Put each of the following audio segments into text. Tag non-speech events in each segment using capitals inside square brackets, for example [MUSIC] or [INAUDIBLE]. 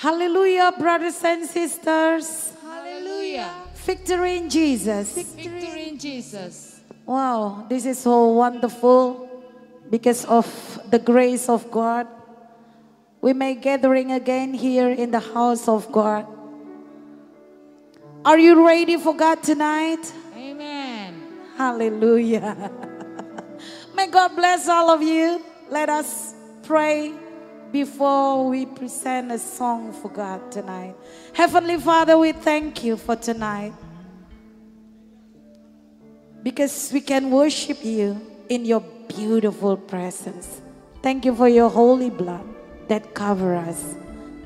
Hallelujah, brothers and sisters. Hallelujah. Victory in Jesus. Victory in Jesus. Wow, this is so wonderful because of the grace of God. We may gathering again here in the house of God. Are you ready for God tonight? Amen. Hallelujah. [LAUGHS] may God bless all of you. Let us pray before we present a song for God tonight. Heavenly Father, we thank you for tonight. Because we can worship you in your beautiful presence. Thank you for your holy blood that cover us.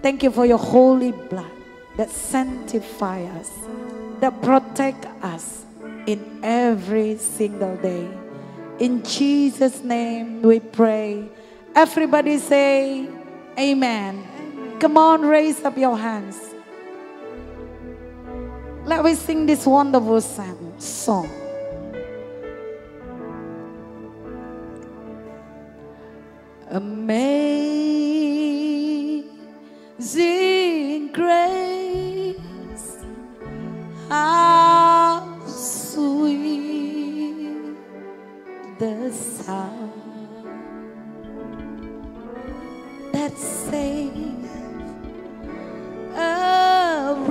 Thank you for your holy blood that sanctify us, that protect us in every single day. In Jesus' name we pray. Everybody say, Amen. Amen. Come on, raise up your hands. Let me sing this wonderful song. Amazing grace, how sweet the sound that saved a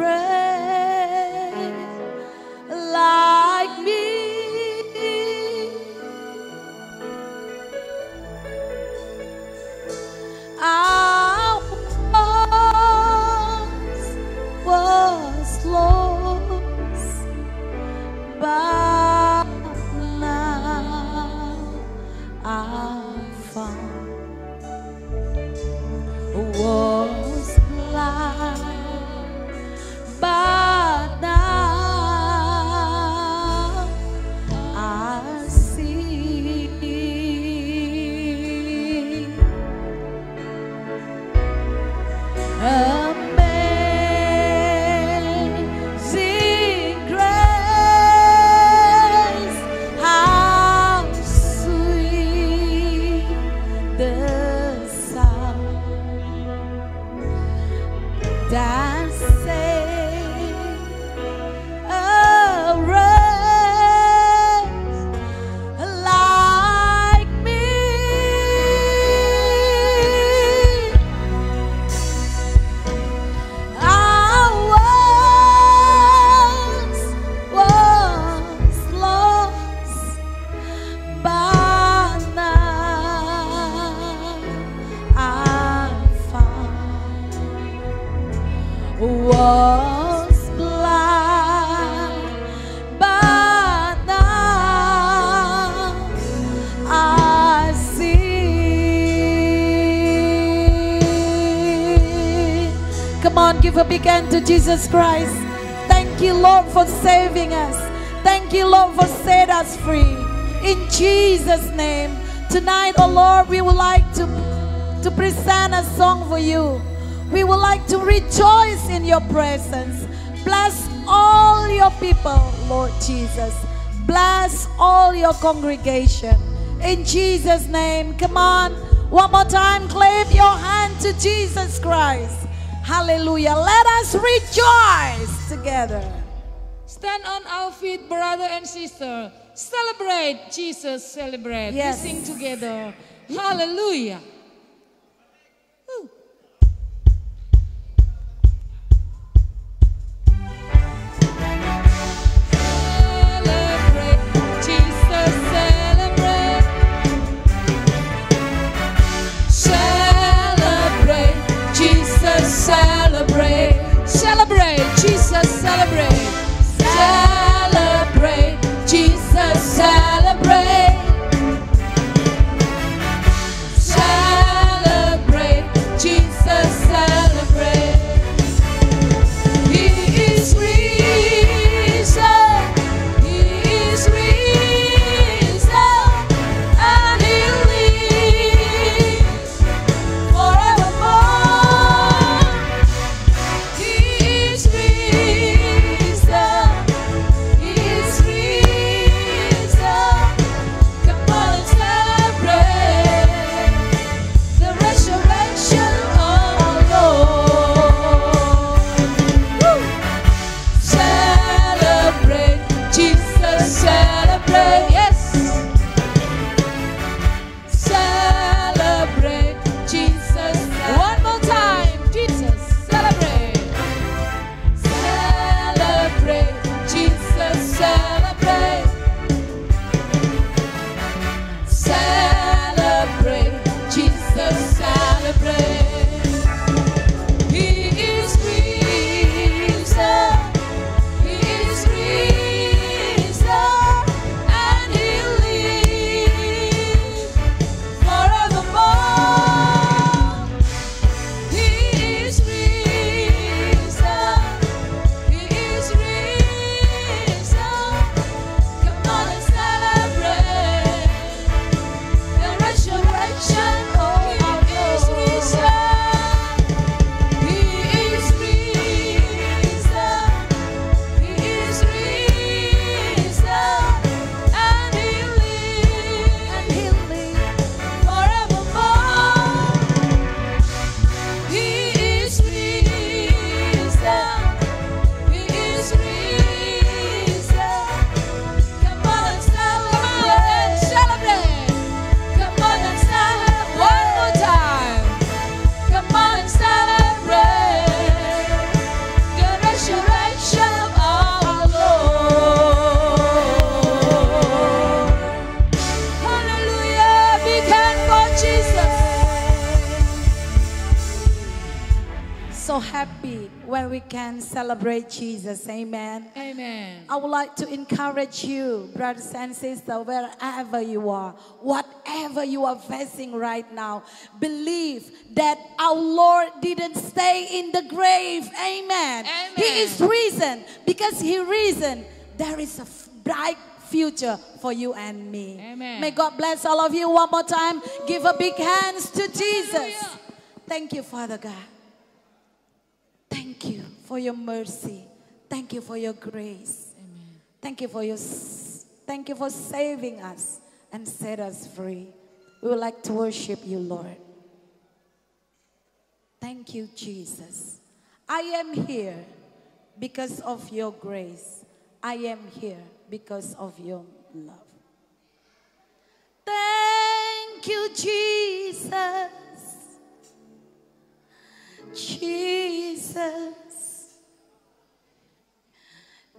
a to Jesus Christ. Thank you, Lord, for saving us. Thank you, Lord, for set us free. In Jesus' name. Tonight, oh Lord, we would like to, to present a song for you. We would like to rejoice in your presence. Bless all your people, Lord Jesus. Bless all your congregation. In Jesus' name, come on. One more time, clap your hand to Jesus Christ. Hallelujah. Let us rejoice together. Stand on our feet, brother and sister. Celebrate. Jesus, celebrate. Yes. We sing together. Hallelujah. we can celebrate Jesus. Amen. Amen. I would like to encourage you, brothers and sisters, wherever you are, whatever you are facing right now, believe that our Lord didn't stay in the grave. Amen. Amen. He is risen because He risen. There is a bright future for you and me. Amen. May God bless all of you one more time. Give a big hands to Jesus. Thank you, Father God. Thank you for your mercy. Thank you for your grace. Amen. Thank you for your thank you for saving us and set us free. We would like to worship you, Lord. Thank you, Jesus. I am here because of your grace. I am here because of your love. Thank you, Jesus. Jesus,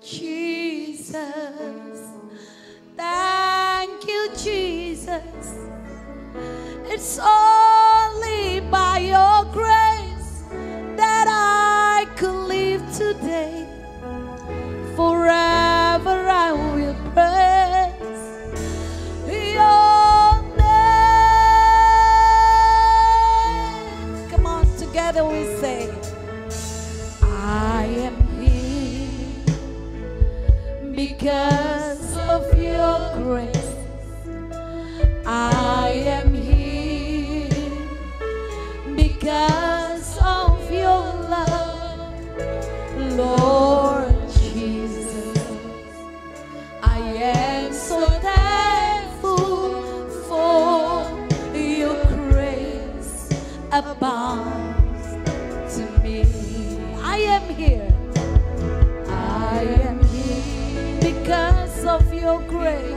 Jesus, thank you, Jesus. It's only by your grace that I could live today forever. because of your grace, I am here. Because of your love, Lord Jesus, I am so thankful for your grace above. great.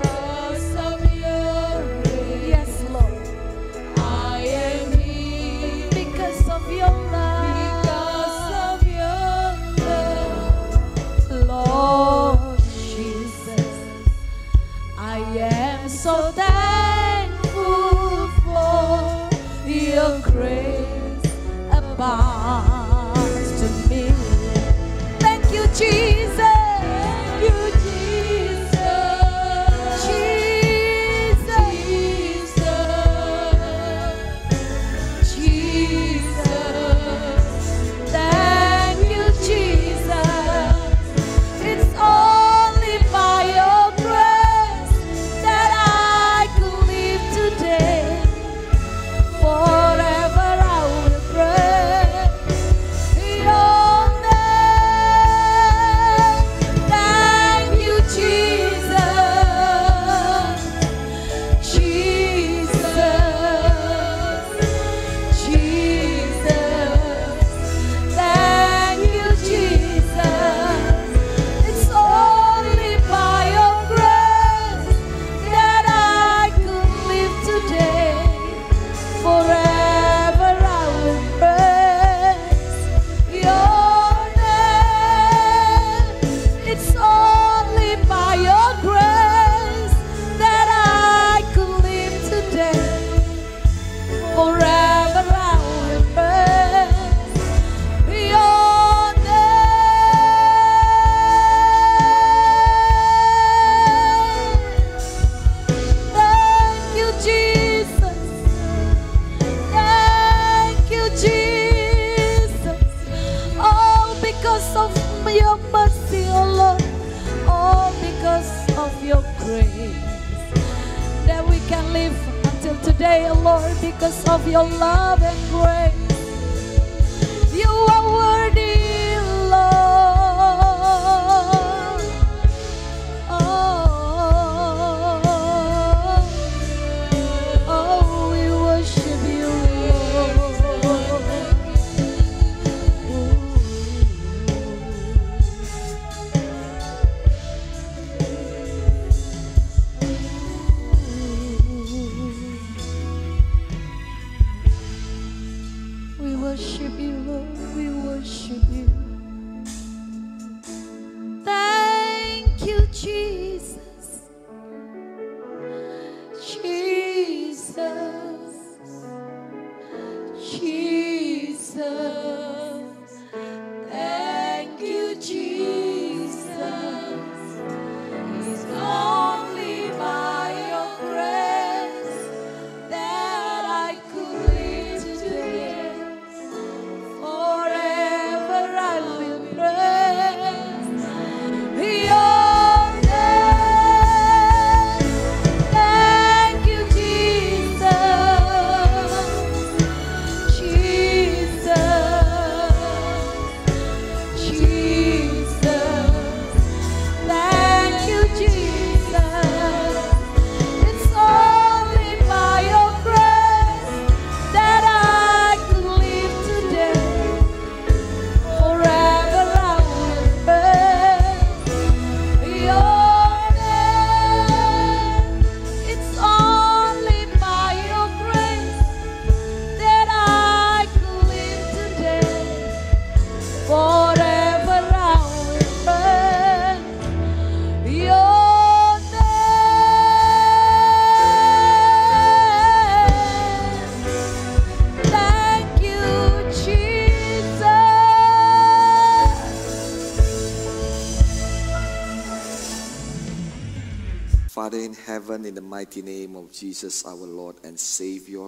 of Jesus, our Lord and Savior,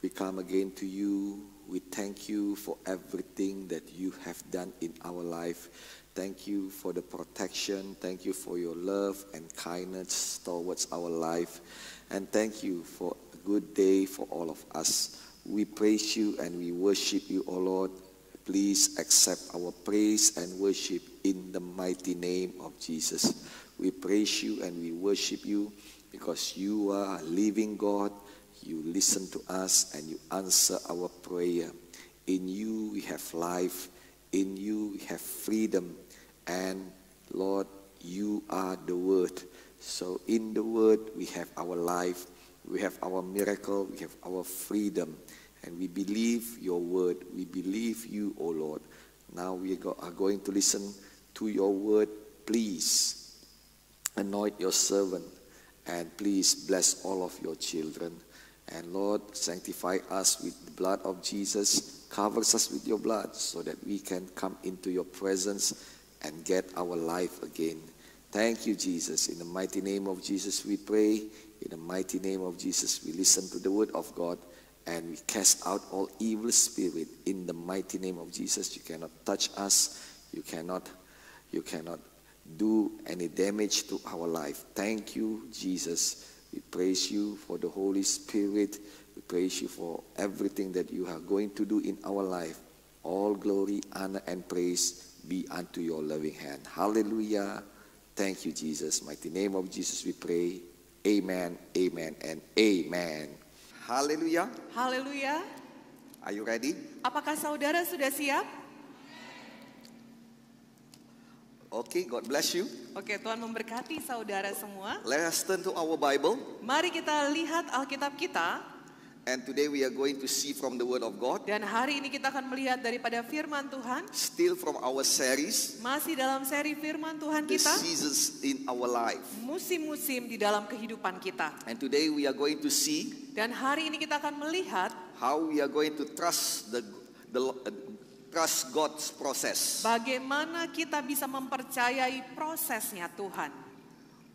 we come again to you. We thank you for everything that you have done in our life. Thank you for the protection. Thank you for your love and kindness towards our life. And thank you for a good day for all of us. We praise you and we worship you, O Lord. Please accept our praise and worship in the mighty name of Jesus. We praise you and we worship you because you are a living God. You listen to us and you answer our prayer. In you we have life. In you we have freedom. And Lord, you are the Word. So in the Word we have our life, we have our miracle, we have our freedom. And we believe your Word. We believe you, O oh Lord. Now we are going to listen to your Word. Please anoint your servant and please bless all of your children. And Lord, sanctify us with the blood of Jesus. Covers us with your blood so that we can come into your presence and get our life again. Thank you, Jesus. In the mighty name of Jesus, we pray. In the mighty name of Jesus, we listen to the word of God and we cast out all evil spirit in the mighty name of Jesus. You cannot touch us. You cannot, you cannot do any damage to our life. Thank you, Jesus. We praise you for the Holy Spirit. We praise you for everything that you are going to do in our life. All glory, honor, and praise be unto your loving hand. Hallelujah. Thank you, Jesus. Mighty name of Jesus, we pray. Amen, amen, and amen. Hallelujah. Hallelujah. Are you ready? Apakah saudara sudah siap? Oke, okay, God bless you. Oke, okay, Tuhan memberkati saudara semua. Let us turn to our Bible. Mari kita lihat Alkitab kita. And today we are going to see from the word of God. Dan hari ini kita akan melihat daripada firman Tuhan. Still from our series. Masih dalam seri firman Tuhan kita. The seasons in our life. Musim-musim di dalam kehidupan kita. And today we are going to see. Dan hari ini kita akan melihat how we are going to trust the the trust God's process. Bagaimana kita bisa mempercayai prosesnya Tuhan?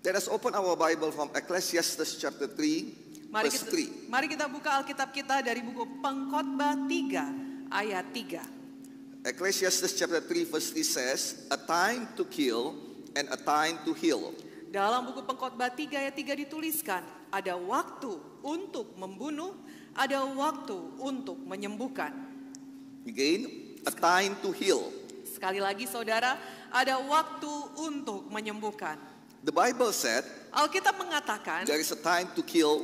Let us open our Bible from Ecclesiastes chapter 3 mari verse kita, 3. Mari kita buka Alkitab kita dari buku Pengkhotbah 3 ayat 3. Ecclesiastes chapter 3 verse 3 says, "A time to kill and a time to heal." Dalam buku Pengkhotbah 3 ayat 3 dituliskan, ada waktu untuk membunuh, ada waktu untuk menyembuhkan. Again, a time to heal. Sekali lagi saudara, ada waktu untuk menyembuhkan. The Bible said, Alkitab mengatakan, there is a time to kill.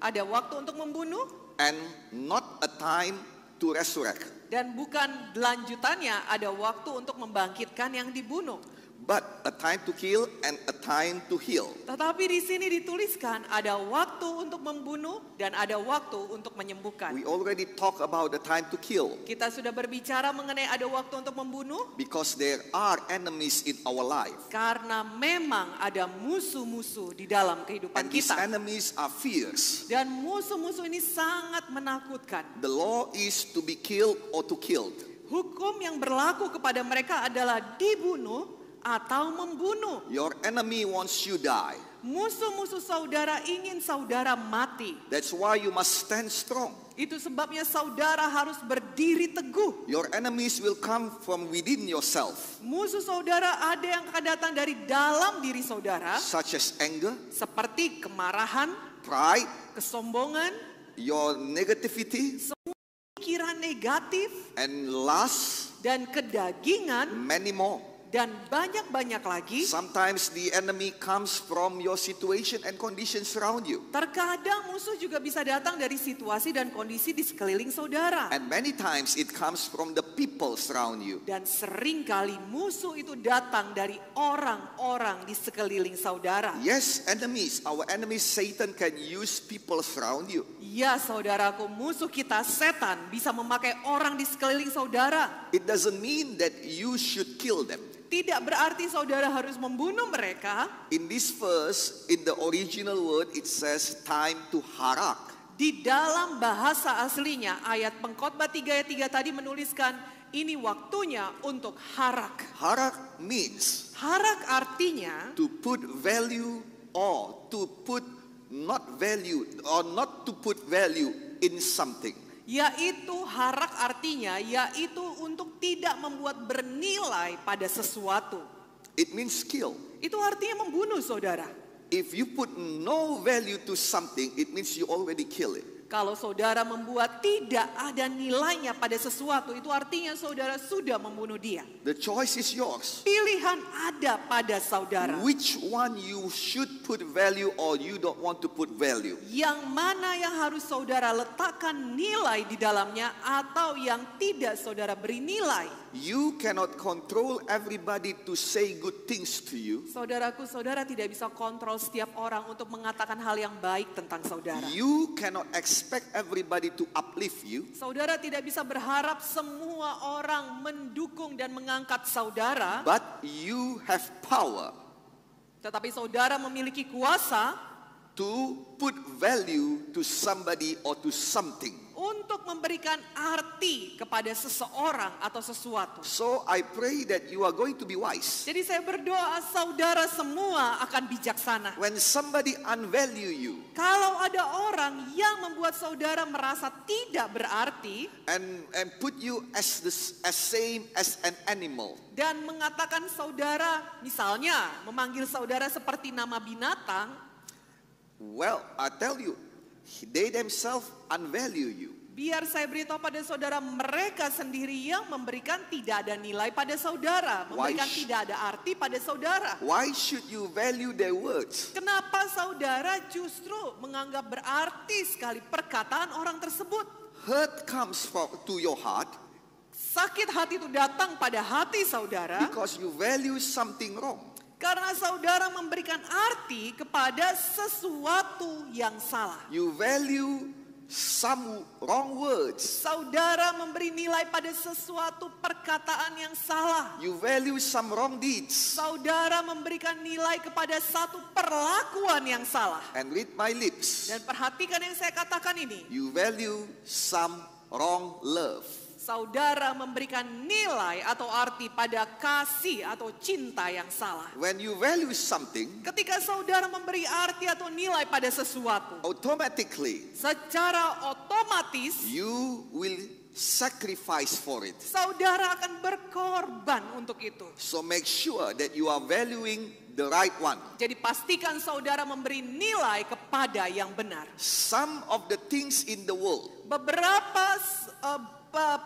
Ada waktu untuk membunuh. And not a time to resurrect. Dan bukan lanjutannya ada waktu untuk membangkitkan yang dibunuh. But a time to kill and a time to heal. Tetapi di sini dituliskan ada waktu untuk membunuh dan ada waktu untuk menyembuhkan. We already talk about the time to kill. Kita sudah berbicara mengenai ada waktu untuk membunuh. Because there are enemies in our life. Karena memang ada musuh-musuh di dalam kehidupan and kita. These enemies are fierce. Dan musuh-musuh ini sangat menakutkan. The law is to be killed or to killed. Hukum yang berlaku kepada mereka adalah dibunuh atau membunuh. Your enemy wants you die. Musuh-musuh saudara ingin saudara mati. That's why you must stand strong. Itu sebabnya saudara harus berdiri teguh. Your enemies will come from within yourself. Musuh saudara ada yang akan datang dari dalam diri saudara. Such as anger. Seperti kemarahan. Pride. Kesombongan. Your negativity. Semua pikiran negatif. And lust. Dan kedagingan. Many more dan banyak-banyak lagi. Sometimes the enemy comes from your situation and conditions around you. Terkadang musuh juga bisa datang dari situasi dan kondisi di sekeliling saudara. And many times it comes from the people around you. Dan seringkali musuh itu datang dari orang-orang di sekeliling saudara. Yes, enemies, our enemies Satan can use people around you. Ya, saudaraku, musuh kita setan bisa memakai orang di sekeliling saudara. It doesn't mean that you should kill them. Tidak berarti saudara harus membunuh mereka. In this verse, in the original word, it says time to harak. Di dalam bahasa aslinya, ayat pengkhotbah 3 ayat 3 tadi menuliskan, ini waktunya untuk harak. Harak means. Harak artinya. To put value or to put not value or not to put value in something yaitu harak artinya yaitu untuk tidak membuat bernilai pada sesuatu. It means skill. Itu artinya membunuh saudara. If you put no value to something, it means you already kill it. Kalau saudara membuat tidak ada nilainya pada sesuatu, itu artinya saudara sudah membunuh dia. The choice is yours. Pilihan ada pada saudara. Which one you should put value or you don't want to put value. Yang mana yang harus saudara letakkan nilai di dalamnya atau yang tidak saudara beri nilai you cannot control everybody to say good things to you. Saudaraku, saudara tidak bisa kontrol setiap orang untuk mengatakan hal yang baik tentang saudara. You cannot expect everybody to uplift you. Saudara tidak bisa berharap semua orang mendukung dan mengangkat saudara. But you have power. Tetapi saudara memiliki kuasa to put value to somebody or to something untuk memberikan arti kepada seseorang atau sesuatu. So I pray that you are going to be wise. Jadi saya berdoa saudara semua akan bijaksana. When somebody unvalue you. Kalau ada orang yang membuat saudara merasa tidak berarti and and put you as the as same as an animal. Dan mengatakan saudara misalnya memanggil saudara seperti nama binatang. Well, I tell you, They themselves unvalue you. Biar saya beritahu pada saudara, mereka sendiri yang memberikan tidak ada nilai pada saudara, memberikan tidak ada arti pada saudara. Why should you value their words? Kenapa saudara justru menganggap berarti sekali perkataan orang tersebut? Hurt comes for, to your heart. Sakit hati itu datang pada hati saudara. Because you value something wrong. Karena saudara memberikan arti kepada sesuatu yang salah. You value some wrong words. Saudara memberi nilai pada sesuatu perkataan yang salah. You value some wrong deeds. Saudara memberikan nilai kepada satu perlakuan yang salah. And read my lips. Dan perhatikan yang saya katakan ini. You value some wrong love saudara memberikan nilai atau arti pada kasih atau cinta yang salah. When you value something, ketika saudara memberi arti atau nilai pada sesuatu, automatically, secara otomatis, you will sacrifice for it. Saudara akan berkorban untuk itu. So make sure that you are valuing the right one. Jadi pastikan saudara memberi nilai kepada yang benar. Some of the things in the world. Beberapa uh,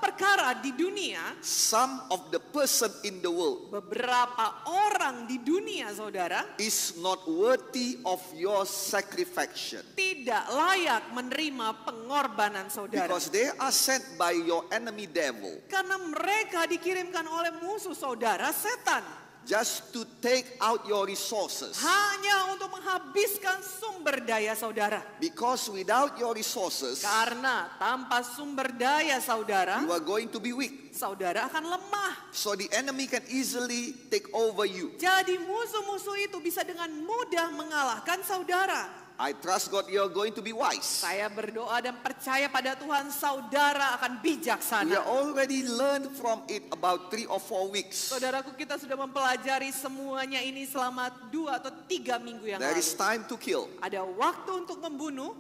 perkara di dunia, some of the person in the world, beberapa orang di dunia, saudara, is not worthy of your sacrifice. Tidak layak menerima pengorbanan saudara. Because they are sent by your enemy devil. Karena mereka dikirimkan oleh musuh saudara setan just to take out your resources. Hanya untuk menghabiskan sumber daya saudara. Because without your resources, karena tanpa sumber daya saudara, you are going to be weak. Saudara akan lemah. So the enemy can easily take over you. Jadi musuh-musuh itu bisa dengan mudah mengalahkan saudara. I trust God you're going to be wise. Saya berdoa dan percaya pada Tuhan saudara akan bijaksana. We already learned from it about three or four weeks. Saudaraku kita sudah mempelajari semuanya ini selama dua atau tiga minggu yang lalu. There is time to kill. Ada waktu untuk membunuh.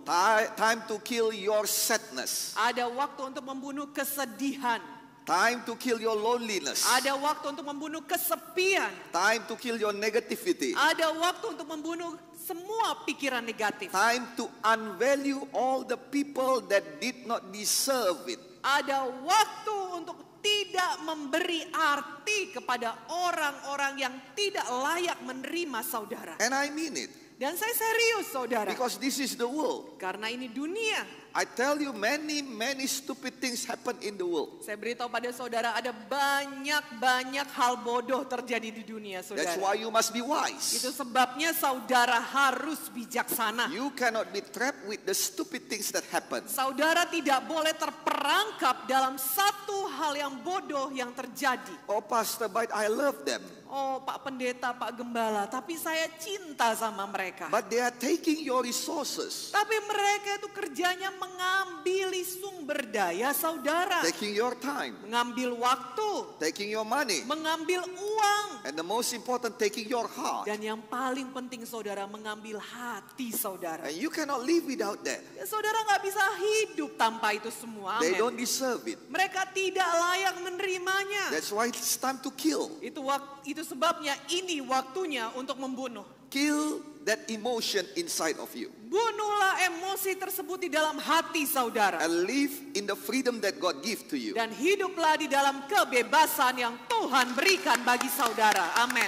Time to kill your sadness. Ada waktu untuk membunuh kesedihan. Time to kill your loneliness. Ada waktu untuk membunuh kesepian. Time to kill your negativity. Ada waktu untuk membunuh semua pikiran negatif. Time to unvalue all the people that did not deserve it. Ada waktu untuk tidak memberi arti kepada orang-orang yang tidak layak menerima saudara. And I mean it. Dan saya serius saudara. Because this is the world. Karena ini dunia. I tell you many many stupid things happen in the world. Saya beritahu pada saudara ada banyak banyak hal bodoh terjadi di dunia saudara. That's why you must be wise. Itu sebabnya saudara harus bijaksana. You cannot be trapped with the stupid things that happen. Saudara tidak boleh terperangkap dalam satu hal yang bodoh yang terjadi. Oh Pastor Bite, I love them oh Pak Pendeta, Pak Gembala, tapi saya cinta sama mereka. But they are taking your resources. Tapi mereka itu kerjanya mengambil sumber daya saudara. Taking your time. Mengambil waktu. Taking your money. Mengambil uang. And the most important taking your heart. Dan yang paling penting saudara mengambil hati saudara. And you cannot live without that. Ya, saudara nggak bisa hidup tanpa itu semua. Amen. They don't deserve it. Mereka tidak layak menerimanya. That's why it's time to kill. Itu waktu itu itu sebabnya ini waktunya untuk membunuh. Kill that emotion inside of you. Bunuhlah emosi tersebut di dalam hati saudara. And live in the freedom that God give to you. Dan hiduplah di dalam kebebasan yang Tuhan berikan bagi saudara. Amin.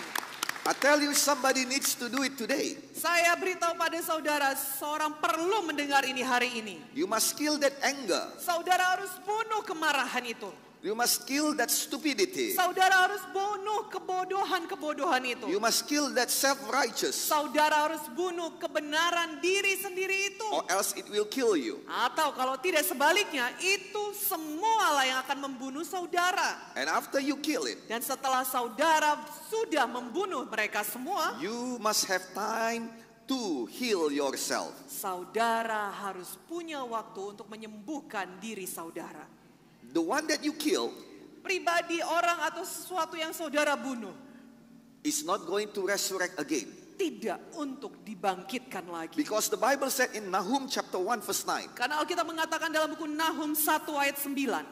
I tell you somebody needs to do it today. Saya beritahu pada saudara, seorang perlu mendengar ini hari ini. You must kill that anger. Saudara harus bunuh kemarahan itu. You must kill that stupidity. Saudara harus bunuh kebodohan-kebodohan itu. You must kill that self-righteous. Saudara harus bunuh kebenaran diri sendiri itu. Or else it will kill you. Atau kalau tidak sebaliknya, itu semua lah yang akan membunuh saudara. And after you kill it. Dan setelah saudara sudah membunuh mereka semua, you must have time to heal yourself. Saudara harus punya waktu untuk menyembuhkan diri saudara the one that you kill, pribadi orang atau sesuatu yang saudara bunuh, is not going to resurrect again. Tidak untuk dibangkitkan lagi. Because the Bible said in Nahum chapter 1 verse 9. Karena Alkitab mengatakan dalam buku Nahum 1 ayat 9.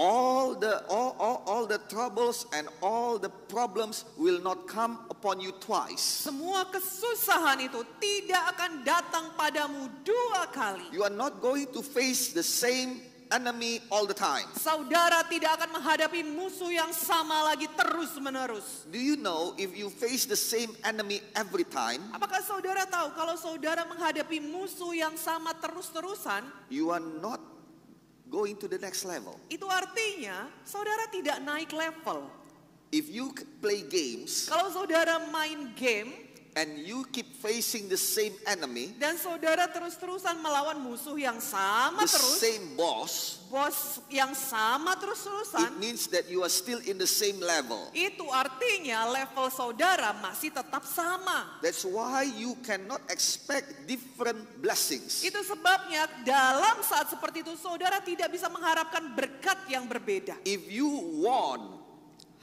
All the all, all, all the troubles and all the problems will not come upon you twice. Semua kesusahan itu tidak akan datang padamu dua kali. You are not going to face the same enemy all the time. Saudara tidak akan menghadapi musuh yang sama lagi terus-menerus. Do you know if you face the same enemy every time? Apakah saudara tahu kalau saudara menghadapi musuh yang sama terus-terusan, you are not going to the next level. Itu artinya saudara tidak naik level. If you play games, kalau saudara main game, and you keep facing the same enemy, dan saudara terus-terusan melawan musuh yang sama the terus, same boss, bos yang sama terus-terusan, it means that you are still in the same level. Itu artinya level saudara masih tetap sama. That's why you cannot expect different blessings. Itu sebabnya dalam saat seperti itu saudara tidak bisa mengharapkan berkat yang berbeda. If you want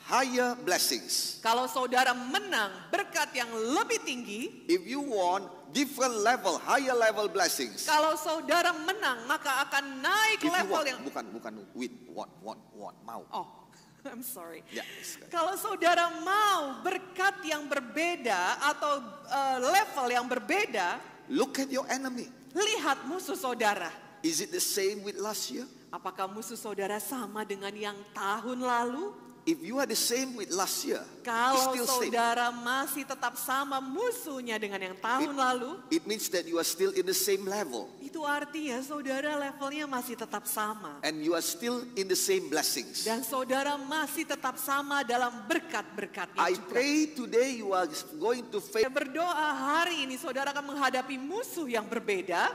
higher blessings. Kalau saudara menang berkat yang lebih tinggi, if you want different level, higher level blessings. Kalau saudara menang maka akan naik if level want, yang bukan bukan win, want want want mau. Oh, [LAUGHS] I'm sorry. Ya, yeah, Kalau saudara mau berkat yang berbeda atau uh, level yang berbeda, look at your enemy. Lihat musuh saudara. Is it the same with last year? Apakah musuh saudara sama dengan yang tahun lalu? If you are the same with last year, kalau still saudara same. masih tetap sama musuhnya dengan yang tahun it, lalu, it means that you are still in the same level. Itu artinya saudara levelnya masih tetap sama. And you are still in the same blessings. Dan saudara masih tetap sama dalam berkat-berkatnya I juga. pray today you are going to face. Berdoa hari ini saudara akan menghadapi musuh yang berbeda.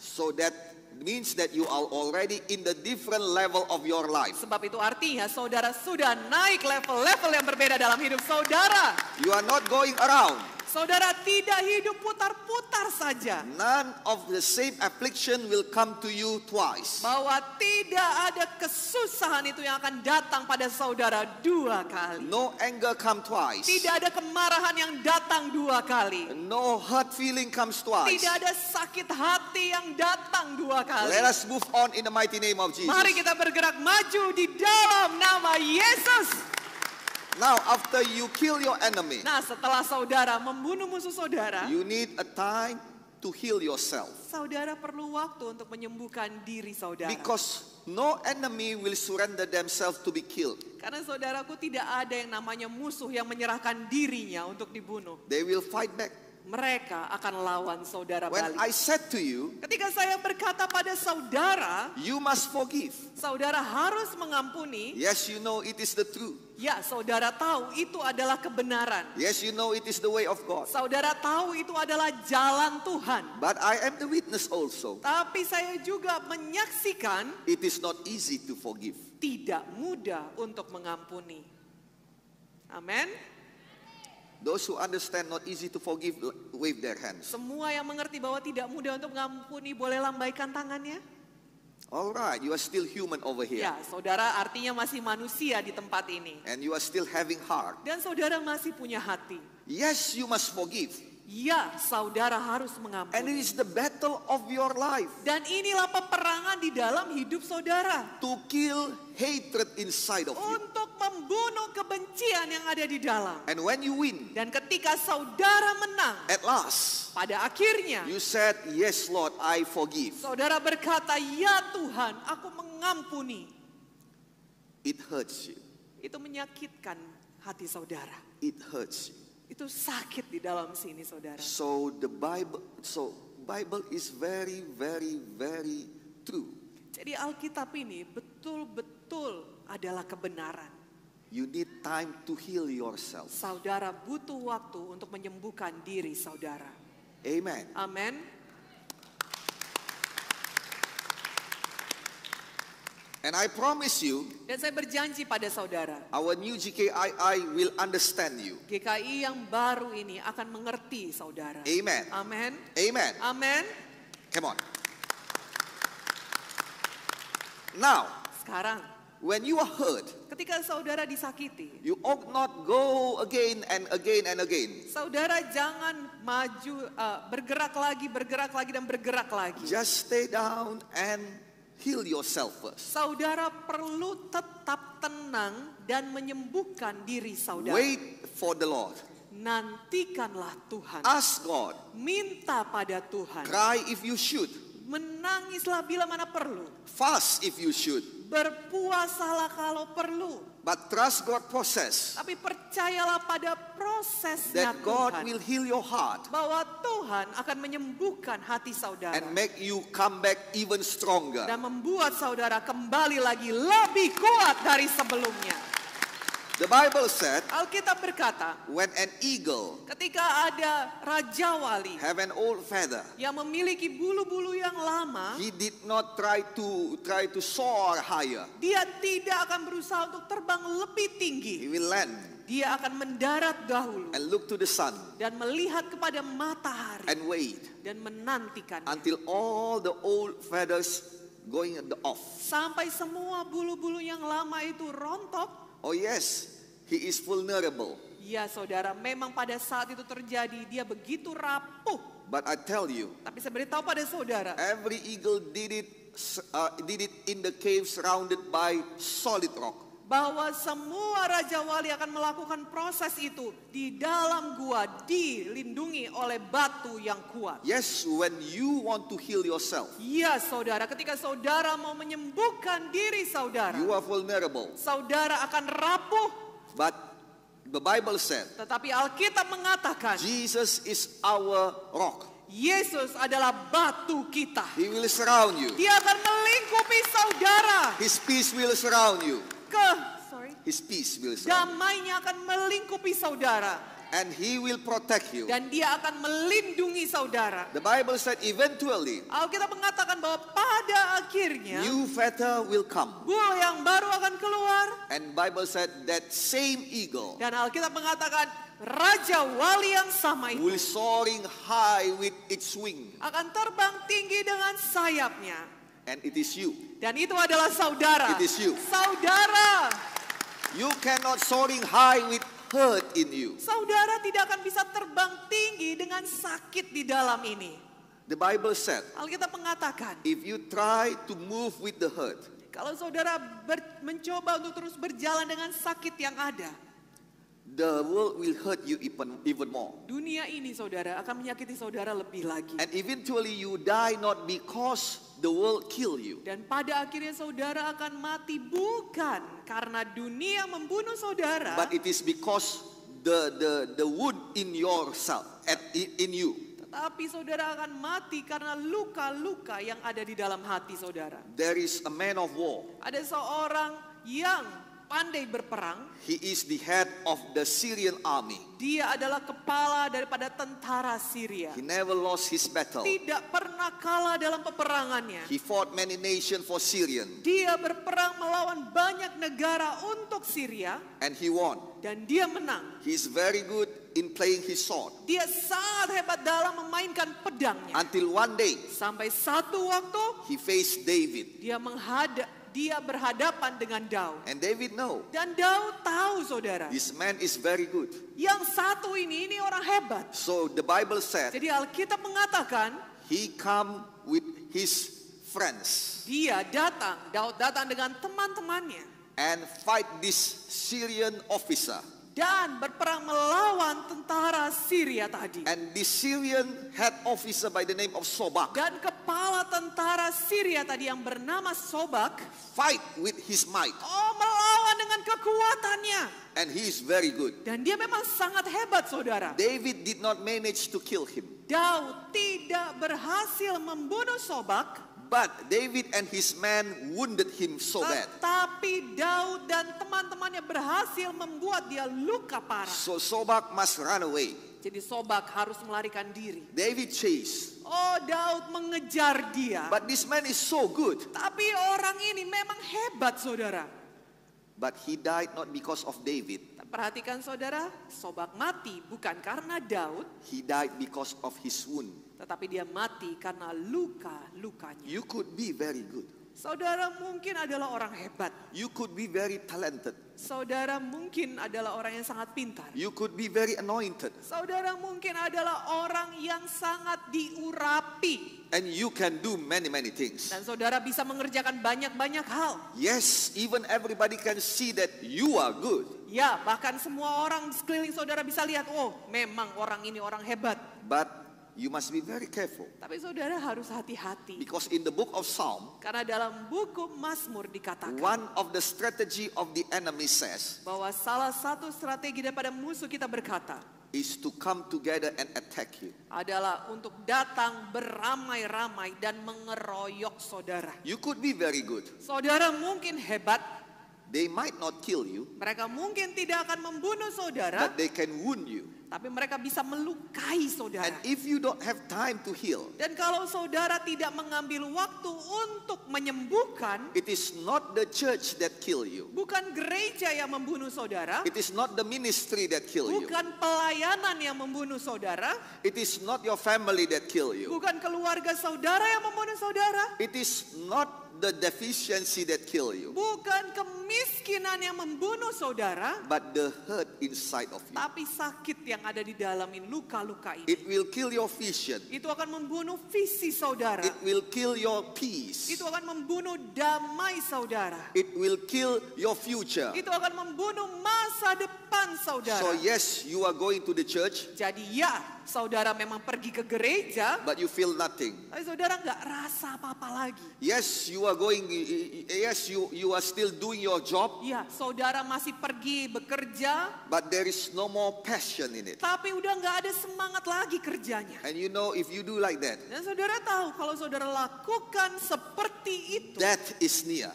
So that means that you are already in the different level of your life. Sebab itu artinya saudara sudah naik level-level yang berbeda dalam hidup saudara. You are not going around. Saudara tidak hidup putar-putar saja. None of the same affliction will come to you twice. Bahwa tidak ada kesusahan itu yang akan datang pada saudara dua kali. No anger come twice. Tidak ada kemarahan yang datang dua kali. No hurt feeling comes twice. Tidak ada sakit hati yang datang dua kali. Let us move on in the mighty name of Jesus. Mari kita bergerak maju di dalam nama Yesus. Now after you kill your enemy. Nah, setelah saudara membunuh musuh saudara. You need a time to heal yourself. Saudara perlu waktu untuk menyembuhkan diri saudara. Because no enemy will surrender themselves to be killed. Karena saudaraku tidak ada yang namanya musuh yang menyerahkan dirinya untuk dibunuh. They will fight back mereka akan lawan saudara When balik. I said to you, ketika saya berkata pada saudara, you must forgive. Saudara harus mengampuni. Yes, you know it is the truth. Ya, saudara tahu itu adalah kebenaran. Yes, you know it is the way of God. Saudara tahu itu adalah jalan Tuhan. But I am the witness also. Tapi saya juga menyaksikan, it is not easy to forgive. Tidak mudah untuk mengampuni. Amin. Those who understand not easy to forgive, wave their hands. Semua yang mengerti bahwa tidak mudah untuk mengampuni, boleh lambaikan tangannya. Alright, you are still human over here. Ya, saudara artinya masih manusia di tempat ini. And you are still having heart. Dan saudara masih punya hati. Yes, you must forgive. Ya, saudara harus mengampuni. And it is the battle of your life. Dan inilah peperangan di dalam hidup saudara. To kill hatred inside of you. Untuk membunuh kebencian yang ada di dalam. And when you win. Dan ketika saudara menang. At last. Pada akhirnya. You said, yes Lord, I forgive. Saudara berkata, ya Tuhan, aku mengampuni. It hurts you. Itu menyakitkan hati saudara. It hurts you itu sakit di dalam sini saudara. So the Bible so Bible is very very very true. Jadi Alkitab ini betul-betul adalah kebenaran. You need time to heal yourself. Saudara butuh waktu untuk menyembuhkan diri saudara. Amen. Amen. And I promise you, dan saya berjanji pada saudara, our new GKII will understand you. GKI yang baru ini akan mengerti saudara. Amen. Amen. Amen. Amen. Come on. Now, sekarang, when you are hurt, ketika saudara disakiti, you ought not go again and again and again. Saudara jangan maju, uh, bergerak lagi, bergerak lagi dan bergerak lagi. Just stay down and heal yourself first. Saudara perlu tetap tenang dan menyembuhkan diri saudara. Wait for the Lord. Nantikanlah Tuhan. Ask God. Minta pada Tuhan. Cry if you should. Menangislah bila mana perlu. Fast if you should Berpuasalah kalau perlu. But trust God process. Tapi percayalah pada prosesnya that God Tuhan. will heal your heart. Bahwa Tuhan akan menyembuhkan hati saudara. And make you come back even stronger. Dan membuat saudara kembali lagi lebih kuat dari sebelumnya. The Bible said, Alkitab berkata, when an eagle, ketika ada raja wali, have an old feather, yang memiliki bulu-bulu yang lama, he did not try to try to soar higher. Dia tidak akan berusaha untuk terbang lebih tinggi. He will land dia akan mendarat dahulu and look to the sun dan melihat kepada matahari and wait dan menantikan until all the old feathers going off sampai semua bulu-bulu yang lama itu rontok Oh yes, he is vulnerable. Ya saudara, memang pada saat itu terjadi dia begitu rapuh. But I tell you. Tapi saya beritahu pada saudara. Every eagle did it uh, did it in the cave surrounded by solid rock bahwa semua raja wali akan melakukan proses itu di dalam gua dilindungi oleh batu yang kuat. Yes, when you want to heal yourself. Ya, saudara, ketika saudara mau menyembuhkan diri saudara. You are vulnerable. Saudara akan rapuh. But the Bible said. Tetapi Alkitab mengatakan. Jesus is our rock. Yesus adalah batu kita. He will surround you. Dia akan melingkupi saudara. His peace will surround you ke sorry. His peace will surround. Damainya akan melingkupi saudara. And he will protect you. Dan dia akan melindungi saudara. The Bible said eventually. Alkitab mengatakan bahwa pada akhirnya new feather will come. Buah yang baru akan keluar. And Bible said that same eagle. Dan Alkitab mengatakan raja wali yang sama itu will soaring high with its wing. Akan terbang tinggi dengan sayapnya. And it is you. Dan itu adalah saudara. It is you. Saudara. You cannot soaring high with hurt in you. Saudara tidak akan bisa terbang tinggi dengan sakit di dalam ini. The Bible said. Alkitab mengatakan. If you try to move with the hurt. Kalau saudara mencoba untuk terus berjalan dengan sakit yang ada the world will hurt you even, even more. Dunia ini saudara akan menyakiti saudara lebih lagi. And eventually you die not because the world kill you. Dan pada akhirnya saudara akan mati bukan karena dunia membunuh saudara. But it is because the the the wound in yourself at in you. Tapi saudara akan mati karena luka-luka yang ada di dalam hati saudara. There is a man of war. Ada seorang yang pandai berperang. He is the head of the Syrian army. Dia adalah kepala daripada tentara Syria. He never lost his battle. Tidak pernah kalah dalam peperangannya. He fought many nation for Syrian. Dia berperang melawan banyak negara untuk Syria. And he won. Dan dia menang. He is very good in playing his sword. Dia sangat hebat dalam memainkan pedangnya. Until one day, sampai satu waktu, he faced David. Dia menghadap dia berhadapan dengan Daud. And David know. Dan Daud tahu saudara. This man is very good. Yang satu ini ini orang hebat. So the Bible said. Jadi Alkitab mengatakan. He come with his friends. Dia datang, Daud datang dengan teman-temannya. And fight this Syrian officer dan berperang melawan tentara Syria tadi. And the Syrian head officer by the name of Sobak. Dan kepala tentara Syria tadi yang bernama Sobak fight with his might. Oh, melawan dengan kekuatannya. And he is very good. Dan dia memang sangat hebat, saudara. David did not manage to kill him. Daud tidak berhasil membunuh Sobak. But David and his men wounded him so bad. Tetapi Daud dan teman-temannya berhasil membuat dia luka parah. So Sobak must run away. Jadi Sobak harus melarikan diri. David chase. Oh Daud mengejar dia. But this man is so good. Tapi orang ini memang hebat saudara. But he died not because of David. Perhatikan saudara, Sobak mati bukan karena Daud. He died because of his wound tetapi dia mati karena luka-lukanya. You could be very good. Saudara mungkin adalah orang hebat. You could be very talented. Saudara mungkin adalah orang yang sangat pintar. You could be very anointed. Saudara mungkin adalah orang yang sangat diurapi. And you can do many many things. Dan saudara bisa mengerjakan banyak-banyak hal. Yes, even everybody can see that you are good. Ya, bahkan semua orang sekeliling saudara bisa lihat, oh, memang orang ini orang hebat. But you must be very careful. Tapi saudara harus hati-hati. Because in the book of Psalm, karena dalam buku Mazmur dikatakan, one of the strategy of the enemy says, bahwa salah satu strategi daripada musuh kita berkata, is to come together and attack you. Adalah untuk datang beramai-ramai dan mengeroyok saudara. You could be very good. Saudara mungkin hebat, They might not kill you. Mereka mungkin tidak akan membunuh saudara. But they can wound you. Tapi mereka bisa melukai saudara. And if you don't have time to heal. Dan kalau saudara tidak mengambil waktu untuk menyembuhkan. It is not the church that kill you. Bukan gereja yang membunuh saudara. It is not the ministry that kill you. Bukan pelayanan yang membunuh saudara. It is not your family that kill you. Bukan keluarga saudara yang membunuh saudara. It is not the deficiency that kill you. Bukan kemiskinan yang membunuh saudara. But the hurt inside of you. Tapi sakit yang ada di dalam ini, luka-luka ini. It will kill your vision. Itu akan membunuh visi saudara. It will kill your peace. Itu akan membunuh damai saudara. It will kill your future. Itu akan membunuh masa depan saudara. So yes, you are going to the church. Jadi ya, saudara memang pergi ke gereja, but you feel nothing. Tapi saudara nggak rasa apa-apa lagi. Yes, you are going. Yes, you you are still doing your job. Ya, saudara masih pergi bekerja. But there is no more passion in it. Tapi udah nggak ada semangat lagi kerjanya. And you know if you do like that. Dan saudara tahu kalau saudara lakukan seperti itu. That is near.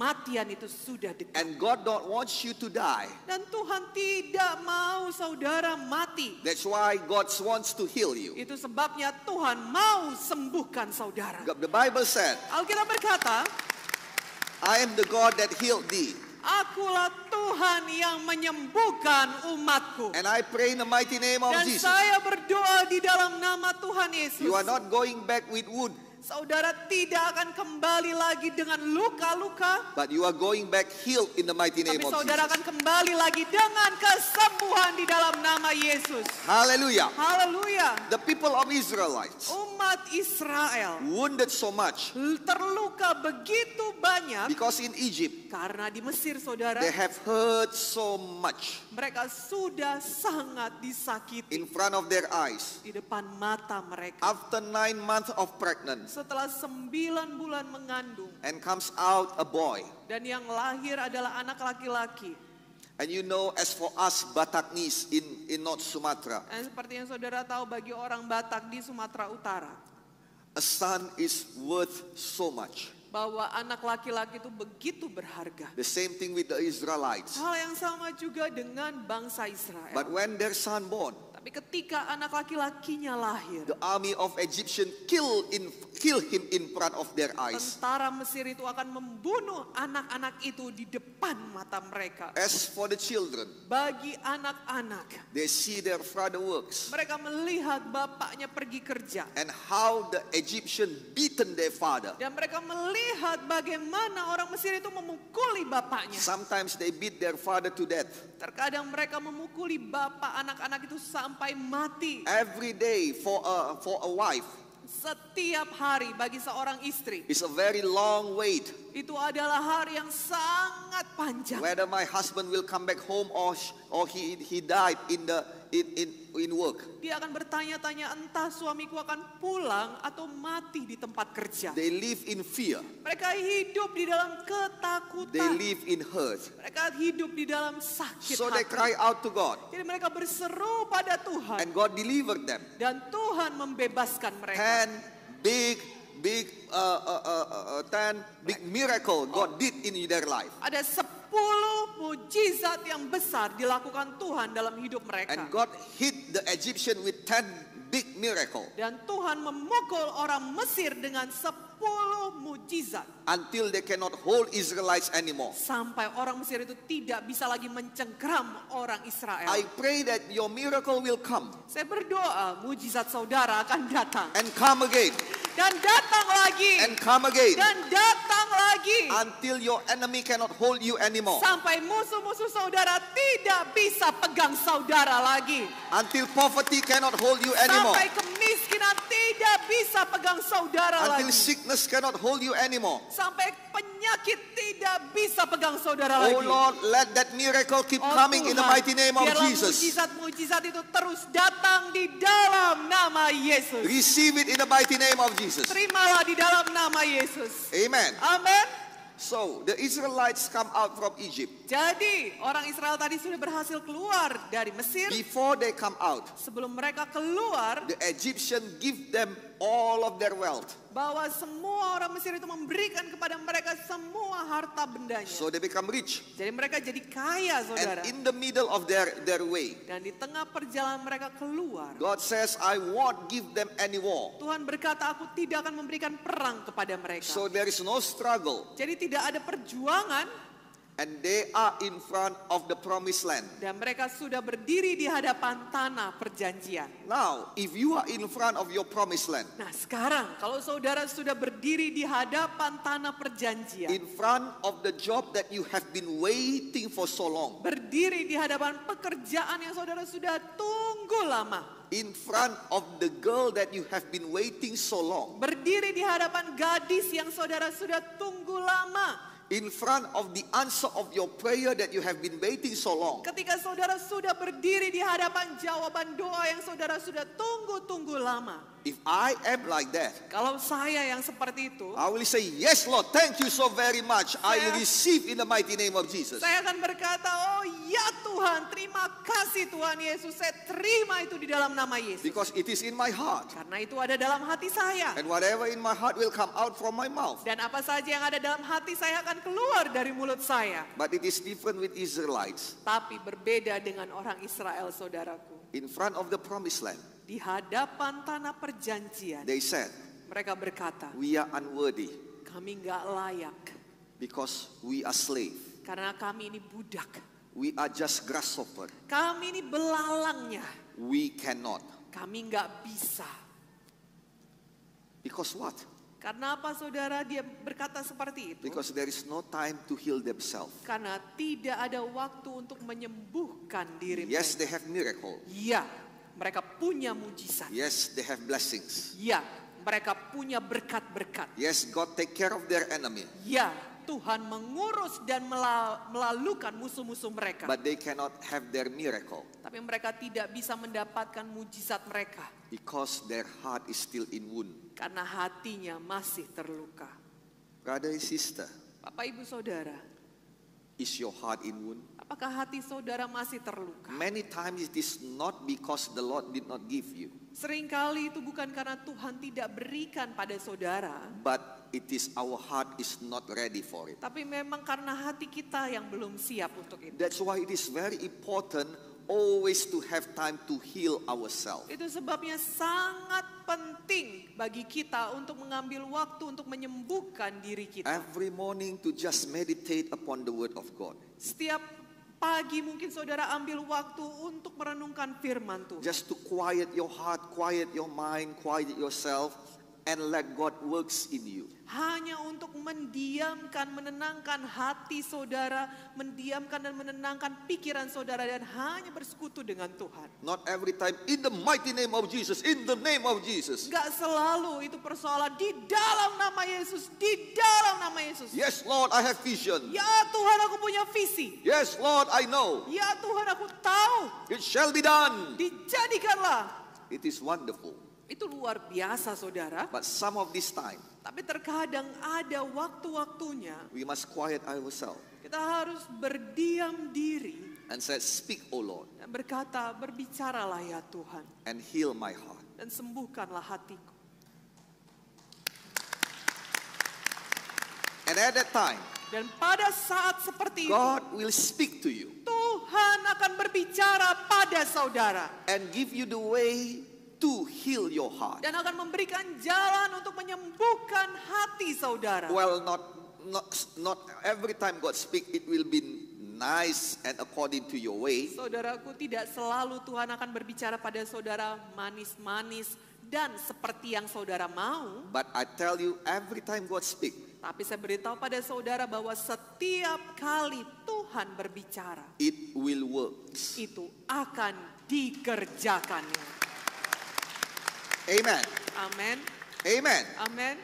Kematian itu sudah dekat. And God don't want you to die. Dan Tuhan tidak mau saudara mati. That's why God wants to heal you. Itu sebabnya Tuhan mau sembuhkan saudara. The Bible said. Alkitab berkata, I am the God that healed thee. Akulah Tuhan yang menyembuhkan umatku. And I pray in the mighty name of Dan Jesus. Dan saya berdoa di dalam nama Tuhan Yesus. You are not going back with wood Saudara tidak akan kembali lagi dengan luka-luka. But you are going back healed in the mighty name of Jesus. saudara akan kembali lagi dengan kesembuhan di dalam nama Yesus. Haleluya. Haleluya. The people of Israelites. Umat Israel. Wounded so much. Terluka begitu banyak. Because in Egypt. Karena di Mesir saudara. They have hurt so much. Mereka sudah sangat disakiti. In front of their eyes. Di depan mata mereka. After nine months of pregnancy setelah sembilan bulan mengandung. And comes out a boy. Dan yang lahir adalah anak laki-laki. And you know as for us Bataknis in in North Sumatra. and seperti yang saudara tahu bagi orang Batak di Sumatera Utara. A son is worth so much. Bahwa anak laki-laki itu begitu berharga. The same thing with the Israelites. Hal yang sama juga dengan bangsa Israel. But when their son born, tapi ketika anak laki-lakinya lahir, the army of Egyptian kill in kill him in front of their eyes. Tentara Mesir itu akan membunuh anak-anak itu di depan mata mereka. As for the children, bagi anak-anak, they see their father works. Mereka melihat bapaknya pergi kerja. And how the Egyptian beaten their father. Dan mereka melihat bagaimana orang Mesir itu memukuli bapaknya. Sometimes they beat their father to death. Terkadang mereka memukuli bapak anak-anak itu sampai mati. Every day for a for a wife setiap hari bagi seorang istri. It's a very long wait itu adalah hari yang sangat panjang. Whether my husband will come back home or or he he died in the in in in work. Dia akan bertanya-tanya entah suamiku akan pulang atau mati di tempat kerja. They live in fear. Mereka hidup di dalam ketakutan. They live in hurt. Mereka hidup di dalam sakit So hati. they cry out to God. Jadi mereka berseru pada Tuhan. And God delivered them. Dan Tuhan membebaskan mereka. Ten big big uh, uh, uh, uh, ten big miracle God did in their life. Ada sepuluh mujizat yang besar dilakukan Tuhan dalam hidup mereka. And God hit the Egyptian with ten big miracle. Dan Tuhan memukul orang Mesir dengan sepuluh mujizat. Until they cannot hold Israelites anymore. Sampai orang Mesir itu tidak bisa lagi mencengkram orang Israel. I pray that your miracle will come. Saya berdoa mujizat saudara akan datang. And come again. Dan datang lagi. And come again. Dan datang lagi. Until your enemy cannot hold you anymore. Sampai musuh-musuh saudara tidak bisa pegang saudara lagi. Until poverty cannot hold you anymore. Sampai kemiskinan tidak bisa pegang saudara Until lagi. Sickness sickness cannot hold you anymore. Sampai penyakit tidak bisa pegang saudara oh lagi. Oh Lord, let that miracle keep oh, coming Tuhan, in the mighty name of Jesus. mujizat-mujizat itu terus datang di dalam nama Yesus. Receive it in the mighty name of Jesus. Terimalah di dalam nama Yesus. Amen. Amen. So the Israelites come out from Egypt. Jadi orang Israel tadi sudah berhasil keluar dari Mesir. Before they come out, sebelum mereka keluar, the Egyptian give them all of their wealth. Bahwa semua orang Mesir itu memberikan kepada mereka semua harta bendanya. So they become rich. Jadi mereka jadi kaya, saudara. And in the middle of their their way. Dan di tengah perjalanan mereka keluar. God says, I won't give them any war. Tuhan berkata, aku tidak akan memberikan perang kepada mereka. So there is no struggle. Jadi tidak ada perjuangan. And they are in front of the promised land. Dan mereka sudah berdiri di hadapan tanah perjanjian. Now, if you are in front of your promised land. Nah, sekarang kalau saudara sudah berdiri di hadapan tanah perjanjian. In front of the job that you have been waiting for so long. Berdiri di hadapan pekerjaan yang saudara sudah tunggu lama in front of the girl that you have been waiting so long. Berdiri di hadapan gadis yang saudara sudah tunggu lama in front of the answer of your prayer that you have been waiting so long. Ketika saudara sudah berdiri di hadapan jawaban doa yang saudara sudah tunggu-tunggu lama. If I am like that, kalau saya yang seperti itu, I will say, yes Lord, thank you so very much. Saya, I receive in the mighty name of Jesus. Saya akan berkata, oh ya Tuhan, terima kasih Tuhan Yesus. Saya terima itu di dalam nama Yesus. Because it is in my heart. Karena itu ada dalam hati saya. And whatever in my heart will come out from my mouth. Dan apa saja yang ada dalam hati saya akan keluar dari mulut saya. But it is different with Israelites. Tapi berbeda dengan orang Israel, saudaraku. In front of the promised land di hadapan tanah perjanjian. They said, mereka berkata, we are unworthy. Kami nggak layak. Because we are slave. Karena kami ini budak. We are just grasshopper. Kami ini belalangnya. We cannot. Kami nggak bisa. Because what? Karena apa saudara dia berkata seperti itu? Because there is no time to heal themselves. Karena tidak ada waktu untuk menyembuhkan diri mereka. Yes, they have miracle. Ya, mereka punya mujizat. Yes, they have blessings. Ya, mereka punya berkat-berkat. Yes, God take care of their enemy. Ya, Tuhan mengurus dan melalukan musuh-musuh mereka. But they cannot have their miracle. Tapi mereka tidak bisa mendapatkan mujizat mereka. Because their heart is still in wound. Karena hatinya masih terluka. Brother and sister. Bapak ibu saudara. Is your heart in wound? Apakah hati saudara masih terluka? Many times it is not because the Lord did not give you. Seringkali itu bukan karena Tuhan tidak berikan pada saudara. But it is our heart is not ready for it. Tapi memang karena hati kita yang belum siap untuk itu. That's why it is very important always to have time to heal ourselves. Itu sebabnya sangat penting bagi kita untuk mengambil waktu untuk menyembuhkan diri kita. Every morning to just meditate upon the word of God. Setiap pagi mungkin saudara ambil waktu untuk merenungkan firman Tuhan. Just to quiet your heart, quiet your mind, quiet yourself and let God works in you. Hanya untuk mendiamkan, menenangkan hati saudara, mendiamkan dan menenangkan pikiran saudara dan hanya bersekutu dengan Tuhan. Not every time in the mighty name of Jesus, in the name of Jesus. Gak selalu itu persoalan di dalam nama Yesus, di dalam nama Yesus. Yes Lord, I have vision. Ya Tuhan, aku punya visi. Yes Lord, I know. Ya Tuhan, aku tahu. It shall be done. Dijadikanlah. It is wonderful. Itu luar biasa saudara. But some of this time, tapi terkadang ada waktu-waktunya. We must quiet ourselves. Kita harus berdiam diri. And said, speak, O Lord. Dan berkata, berbicaralah ya Tuhan. And heal my heart. Dan sembuhkanlah hatiku. And at that time, dan pada saat seperti itu, God will speak to you. Tuhan akan berbicara pada saudara. And give you the way to heal your heart. Dan akan memberikan jalan untuk menyembuhkan hati saudara. Well, not not not every time God speak it will be nice and according to your way. Saudaraku tidak selalu Tuhan akan berbicara pada saudara manis-manis dan seperti yang saudara mau. But I tell you every time God speak. Tapi saya beritahu pada saudara bahwa setiap kali Tuhan berbicara, it will work. Itu akan dikerjakannya. Amen. Amen. Amen. Amen.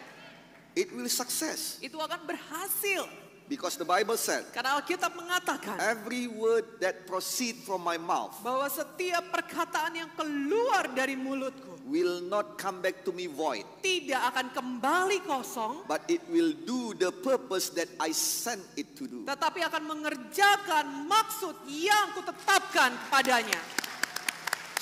It will success. Itu akan berhasil. Because the Bible said, karena Alkitab mengatakan, every word that proceed from my mouth, bahwa setiap perkataan yang keluar dari mulutku, will not come back to me void, tidak akan kembali kosong, but it will do the purpose that I sent it to do. Tetapi akan mengerjakan maksud yang kutetapkan padanya.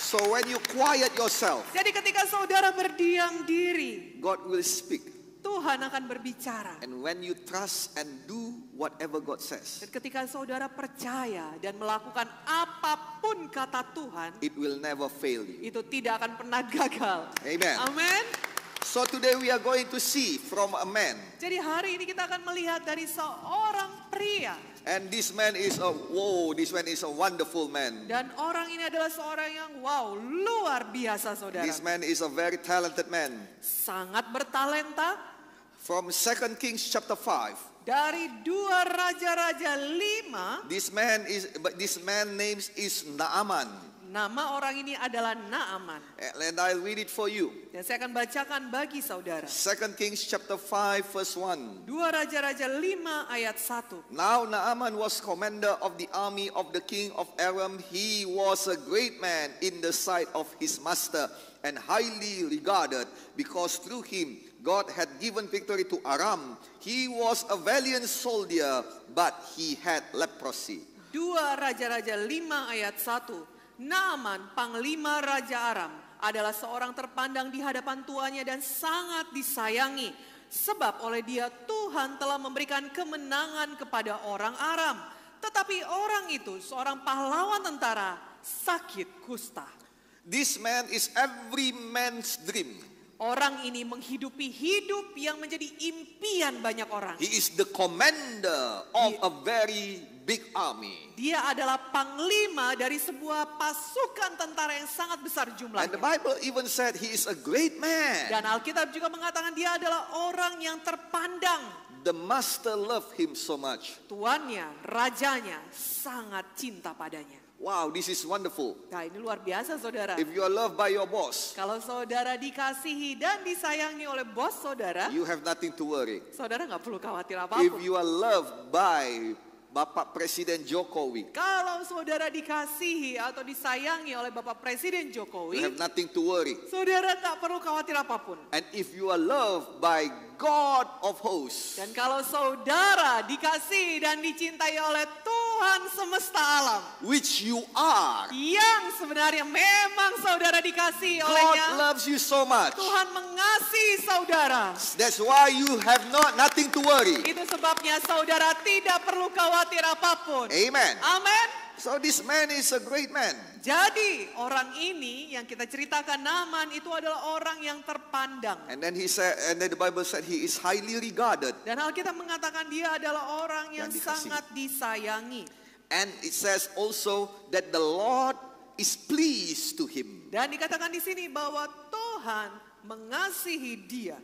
So when you quiet yourself, jadi ketika saudara berdiam diri, God will speak. Tuhan akan berbicara. And when you trust and do whatever God says. Dan ketika saudara percaya dan melakukan apapun kata Tuhan, it will never fail you. Itu tidak akan pernah gagal. Amen. Amen. So today we are going to see from a man. Jadi hari ini kita akan melihat dari seorang pria. And this man is a wow, this man is a wonderful man. Dan orang ini adalah seorang yang wow, luar biasa saudara. This man is a very talented man. Sangat bertalenta. From 2 Kings chapter 5. Dari dua raja-raja lima. This man is, but this man names is Naaman. Nama orang ini adalah Naaman. Eh, and I'll read it for you. Dan saya akan bacakan bagi saudara. Second Kings chapter 5 verse 1. Dua Raja-raja 5 ayat 1. Now Naaman was commander of the army of the king of Aram. He was a great man in the sight of his master and highly regarded because through him God had given victory to Aram. He was a valiant soldier, but he had leprosy. Dua Raja-Raja 5 ayat 1. Naaman, panglima Raja Aram, adalah seorang terpandang di hadapan tuannya dan sangat disayangi. Sebab oleh dia Tuhan telah memberikan kemenangan kepada orang Aram. Tetapi orang itu seorang pahlawan tentara sakit kusta. This man is every man's dream. Orang ini menghidupi hidup yang menjadi impian banyak orang. He is the commander of a very big army. Dia adalah panglima dari sebuah pasukan tentara yang sangat besar jumlahnya. And the Bible even said he is a great man. Dan Alkitab juga mengatakan dia adalah orang yang terpandang. The master loved him so much. Tuannya, rajanya sangat cinta padanya. Wow, this is wonderful. Nah, ini luar biasa saudara. If you are loved by your boss. Kalau saudara dikasihi dan disayangi oleh bos saudara. You have nothing to worry. Saudara nggak perlu khawatir apa. If you are loved by Bapak Presiden Jokowi. Kalau saudara dikasihi atau disayangi oleh Bapak Presiden Jokowi, you have nothing to worry. Saudara tak perlu khawatir apapun. And if you are loved by God of hosts. Dan kalau saudara dikasih dan dicintai oleh Tuhan semesta alam. Which you are. Yang sebenarnya memang saudara dikasih God olehnya. God loves you so much. Tuhan mengasihi saudara. That's why you have not nothing to worry. Itu sebabnya saudara tidak perlu khawatir apapun. Amen. Amen. So this man is a great man. Jadi orang ini yang kita ceritakan Naman itu adalah orang yang terpandang. And then he said and then the Bible said he is highly regarded. Dan Alkitab mengatakan dia adalah orang yang, yang sangat disayangi. And it says also that the Lord is pleased to him. Dan dikatakan di sini bahwa Tuhan mengasihi dia.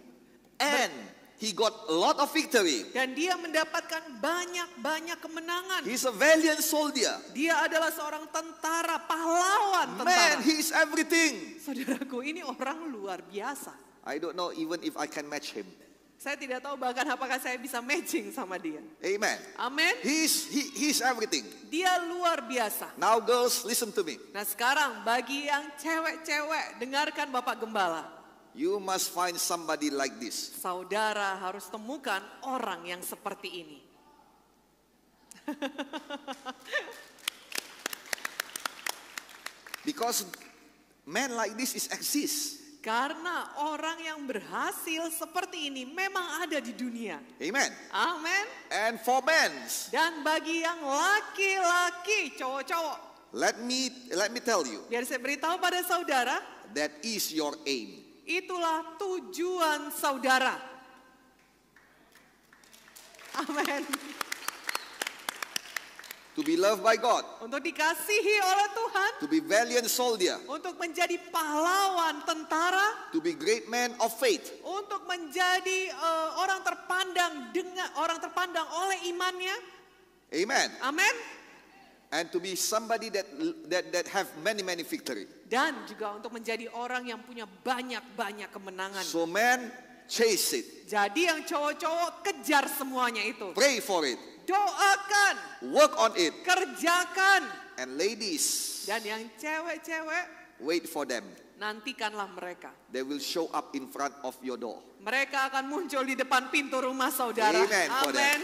And He got a lot of victory. Dan dia mendapatkan banyak-banyak kemenangan. He's a valiant soldier. Dia adalah seorang tentara, pahlawan tentara. Man, he is everything. Saudaraku, ini orang luar biasa. I don't know even if I can match him. Saya tidak tahu bahkan apakah saya bisa matching sama dia. Amen. Amen. He's he, he's everything. Dia luar biasa. Now girls, listen to me. Nah sekarang bagi yang cewek-cewek dengarkan Bapak Gembala. You must find somebody like this. Saudara harus temukan orang yang seperti ini. [LAUGHS] Because men like this is exist. Karena orang yang berhasil seperti ini memang ada di dunia. Amen. Amen. And for men. Dan bagi yang laki-laki, cowok-cowok. Let me let me tell you. Biar saya beritahu pada saudara. That is your aim Itulah tujuan saudara. Amin. To be loved by God. Untuk dikasihi oleh Tuhan. To be valiant soldier. Untuk menjadi pahlawan tentara. To be great man of faith. Untuk menjadi uh, orang terpandang dengan orang terpandang oleh imannya. Amen. Amen and to be somebody that that that have many many victory. Dan juga untuk menjadi orang yang punya banyak-banyak kemenangan. So men chase it. Jadi yang cowok-cowok kejar semuanya itu. Pray for it. Doakan. Work on it. Kerjakan. And ladies. Dan yang cewek-cewek. Wait for them. Nantikanlah mereka. They will show up in front of your door. Mereka akan muncul di depan pintu rumah saudara. Amen. Amen.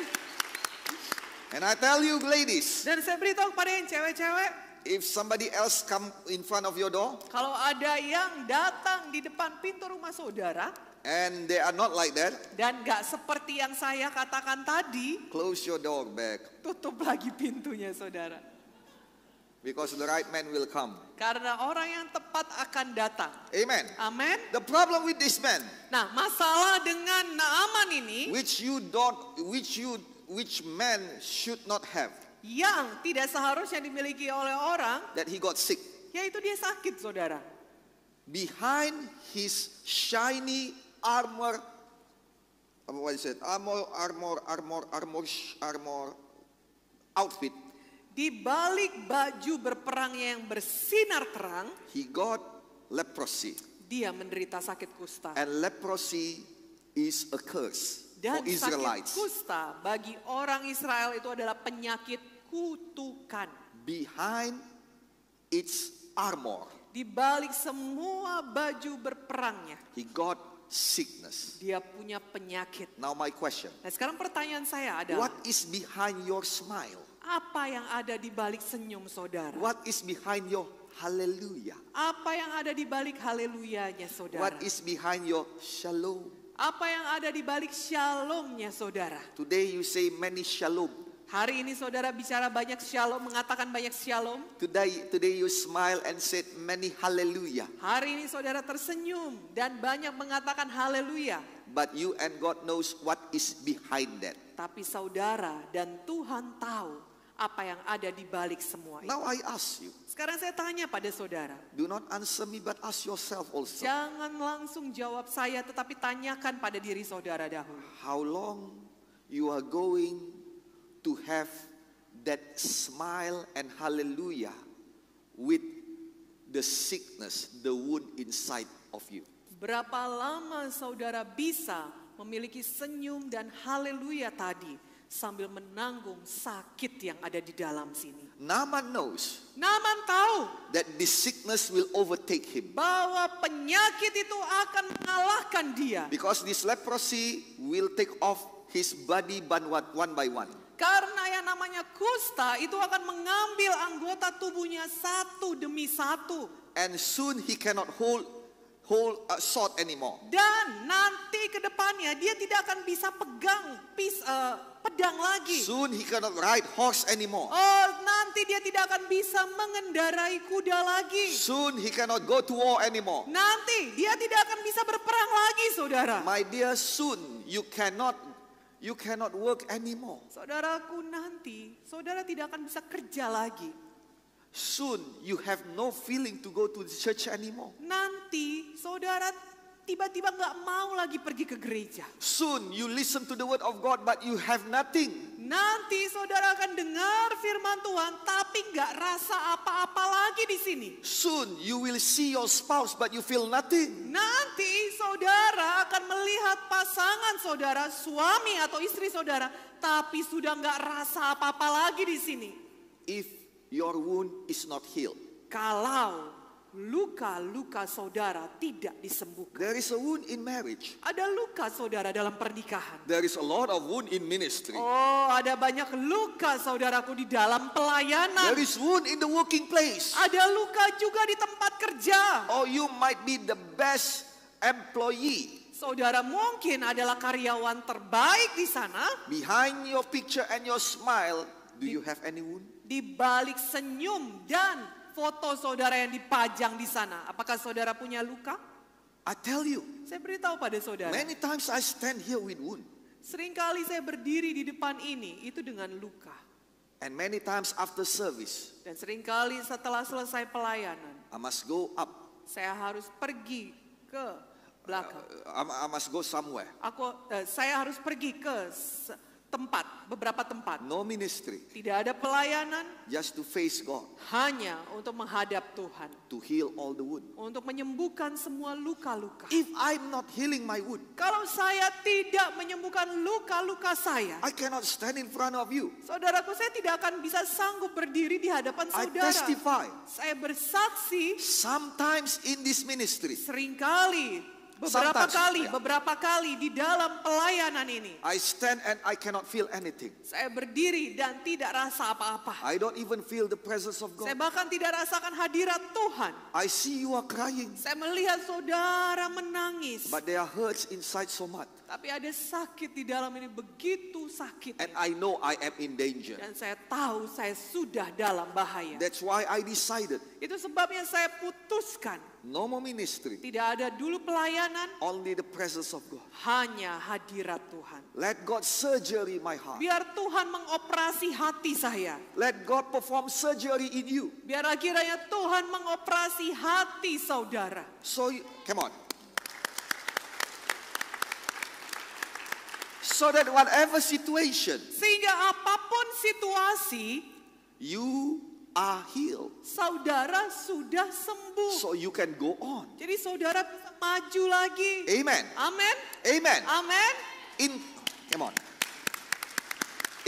And I tell you ladies. Dan saya beritahu kepada yang cewek-cewek. If somebody else come in front of your door. Kalau ada yang datang di depan pintu rumah saudara. And they are not like that. Dan gak seperti yang saya katakan tadi. Close your door back. Tutup lagi pintunya saudara. Because the right man will come. Karena orang yang tepat akan datang. Amen. Amen. The problem with this man. Nah, masalah dengan Naaman ini. Which you don't, which you which man should not have. Yang tidak seharusnya dimiliki oleh orang. That he got sick. Yaitu dia sakit, saudara. Behind his shiny armor, what is it? Armor, armor, armor, armor, armor outfit. Di balik baju berperang yang bersinar terang, he got leprosy. Dia menderita sakit kusta. And leprosy is a curse dan for Israelites. sakit kusta bagi orang Israel itu adalah penyakit kutukan. Behind its armor. Di balik semua baju berperangnya. He got sickness. Dia punya penyakit. Now my question. Nah, sekarang pertanyaan saya adalah What is behind your smile? Apa yang ada di balik senyum saudara? What is behind your hallelujah? Apa yang ada di balik haleluyanya saudara? What is behind your shalom? Apa yang ada di balik shalomnya saudara? Today you say many shalom. Hari ini saudara bicara banyak shalom, mengatakan banyak shalom. Today, today you smile and said many hallelujah. Hari ini saudara tersenyum dan banyak mengatakan hallelujah. But you and God knows what is behind that. Tapi saudara dan Tuhan tahu apa yang ada di balik semua itu. Now I ask you. Sekarang saya tanya pada saudara. Do not answer me but ask yourself also. Jangan langsung jawab saya tetapi tanyakan pada diri saudara dahulu. How long you are going to have that smile and hallelujah with the sickness, the wound inside of you. Berapa lama saudara bisa memiliki senyum dan haleluya tadi sambil menanggung sakit yang ada di dalam sini. Naman knows. Naman tahu that the sickness will overtake him. Bahwa penyakit itu akan mengalahkan dia. Because this leprosy will take off his body one by one. Karena yang namanya kusta itu akan mengambil anggota tubuhnya satu demi satu. And soon he cannot hold hold a sword anymore. Dan nanti kedepannya dia tidak akan bisa pegang pis, uh, pedang lagi. Soon he cannot ride horse anymore. Oh, nanti dia tidak akan bisa mengendarai kuda lagi. Soon he cannot go to war anymore. Nanti dia tidak akan bisa berperang lagi, Saudara. My dear, soon you cannot You cannot work anymore. Saudaraku nanti, saudara tidak akan bisa kerja lagi. Soon you have no feeling to go to the church anymore. Nanti saudara tiba-tiba nggak mau lagi pergi ke gereja. Soon you listen to the word of God but you have nothing. Nanti saudara akan dengar firman Tuhan tapi nggak rasa apa-apa lagi di sini. Soon you will see your spouse but you feel nothing. Nanti saudara akan melihat pasangan saudara, suami atau istri saudara, tapi sudah nggak rasa apa-apa lagi di sini. If your wound is not healed. Kalau luka-luka saudara tidak disembuhkan. There is a wound in marriage. Ada luka saudara dalam pernikahan. There is a lot of wound in ministry. Oh, ada banyak luka saudaraku di dalam pelayanan. There is wound in the working place. Ada luka juga di tempat kerja. Oh, you might be the best employee. Saudara mungkin adalah karyawan terbaik di sana. Behind your picture and your smile, do di, you have any wound? Di balik senyum dan foto saudara yang dipajang di sana. Apakah saudara punya luka? I tell you. Saya beritahu pada saudara. Many times I stand here with wound. Seringkali saya berdiri di depan ini itu dengan luka. And many times after service. Dan seringkali setelah selesai pelayanan. I must go up. Saya harus pergi ke belakang. Uh, I, must go somewhere. Aku uh, saya harus pergi ke tempat, beberapa tempat. No ministry. Tidak ada pelayanan. Just to face God. Hanya untuk menghadap Tuhan. To heal all the wound. Untuk menyembuhkan semua luka-luka. If I'm not healing my wound. Kalau saya tidak menyembuhkan luka-luka saya. I cannot stand in front of you. Saudaraku, saya tidak akan bisa sanggup berdiri di hadapan saudara. I testify. Saya bersaksi. Sometimes in this ministry. Seringkali Beberapa Sometimes, kali, beberapa kali di dalam pelayanan ini. I stand and I cannot feel anything. Saya berdiri dan tidak rasa apa-apa. I don't even feel the presence of God. Saya bahkan tidak rasakan hadirat Tuhan. I see you are crying. Saya melihat saudara menangis. But there are hurts inside so much. Tapi ada sakit di dalam ini begitu sakit. And I know I am in danger. Dan saya tahu saya sudah dalam bahaya. That's why I decided. Itu sebabnya saya putuskan. No more ministry. Tidak ada dulu pelayanan. Only the presence of God. Hanya hadirat Tuhan. Let God surgery my heart. Biar Tuhan mengoperasi hati saya. Let God perform surgery in you. Biar akhirnya Tuhan mengoperasi hati saudara. So you, come on. So that whatever situation. Sehingga apapun situasi. You are healed. Saudara sudah sembuh. So you can go on. Jadi saudara maju lagi. Amen. Amen. Amen. Amen. In come on.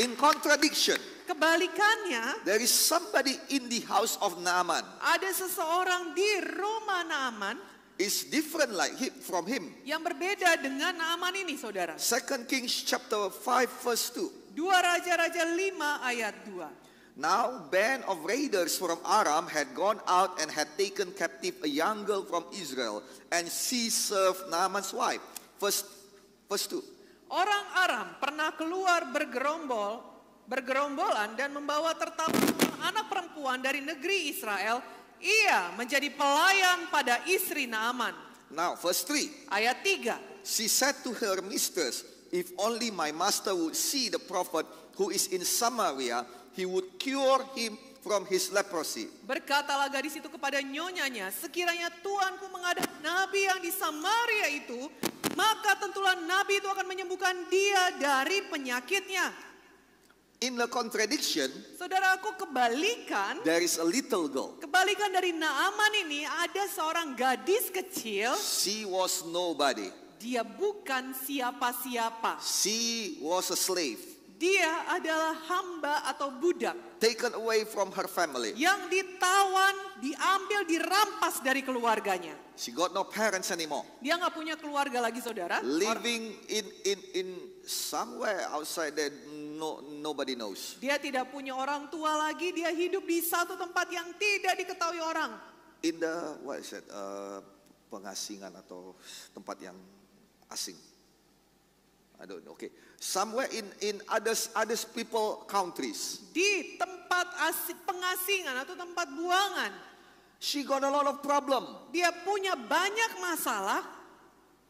In contradiction. Kebalikannya, there is somebody in the house of Naaman. Ada seseorang di rumah Naaman is different like him from him. Yang berbeda dengan Naaman ini, Saudara. Second Kings chapter 5 verse 2. Dua Raja-raja 5 ayat 2. Now band of raiders from Aram had gone out and had taken captive a young girl from Israel, and she served Naaman's wife. First, first two. Orang Aram pernah keluar bergerombol, bergerombolan dan membawa tertawa anak perempuan dari negeri Israel. Ia menjadi pelayan pada istri Naaman. Now, verse three. Ayat tiga. She said to her mistress, If only my master would see the prophet who is in Samaria, he would cure him from his leprosy. Berkatalah gadis itu kepada nyonyanya, sekiranya Tuanku mengadap nabi yang di Samaria itu, maka tentulah nabi itu akan menyembuhkan dia dari penyakitnya. In the contradiction, saudara, aku kebalikan, there is a little girl. Kebalikan dari Naaman ini ada seorang gadis kecil. She was nobody. Dia bukan siapa-siapa. She was a slave. Dia adalah hamba atau budak. Taken away from her family. Yang ditawan, diambil, dirampas dari keluarganya. She got no parents anymore. Dia nggak punya keluarga lagi, saudara. Living Or, in in in somewhere outside that no nobody knows. Dia tidak punya orang tua lagi. Dia hidup di satu tempat yang tidak diketahui orang. In the what is it? Uh, pengasingan atau tempat yang asing. I don't know. Okay. Somewhere in in others others people countries. Di tempat asing, pengasingan atau tempat buangan. She got a lot of problem. Dia punya banyak masalah.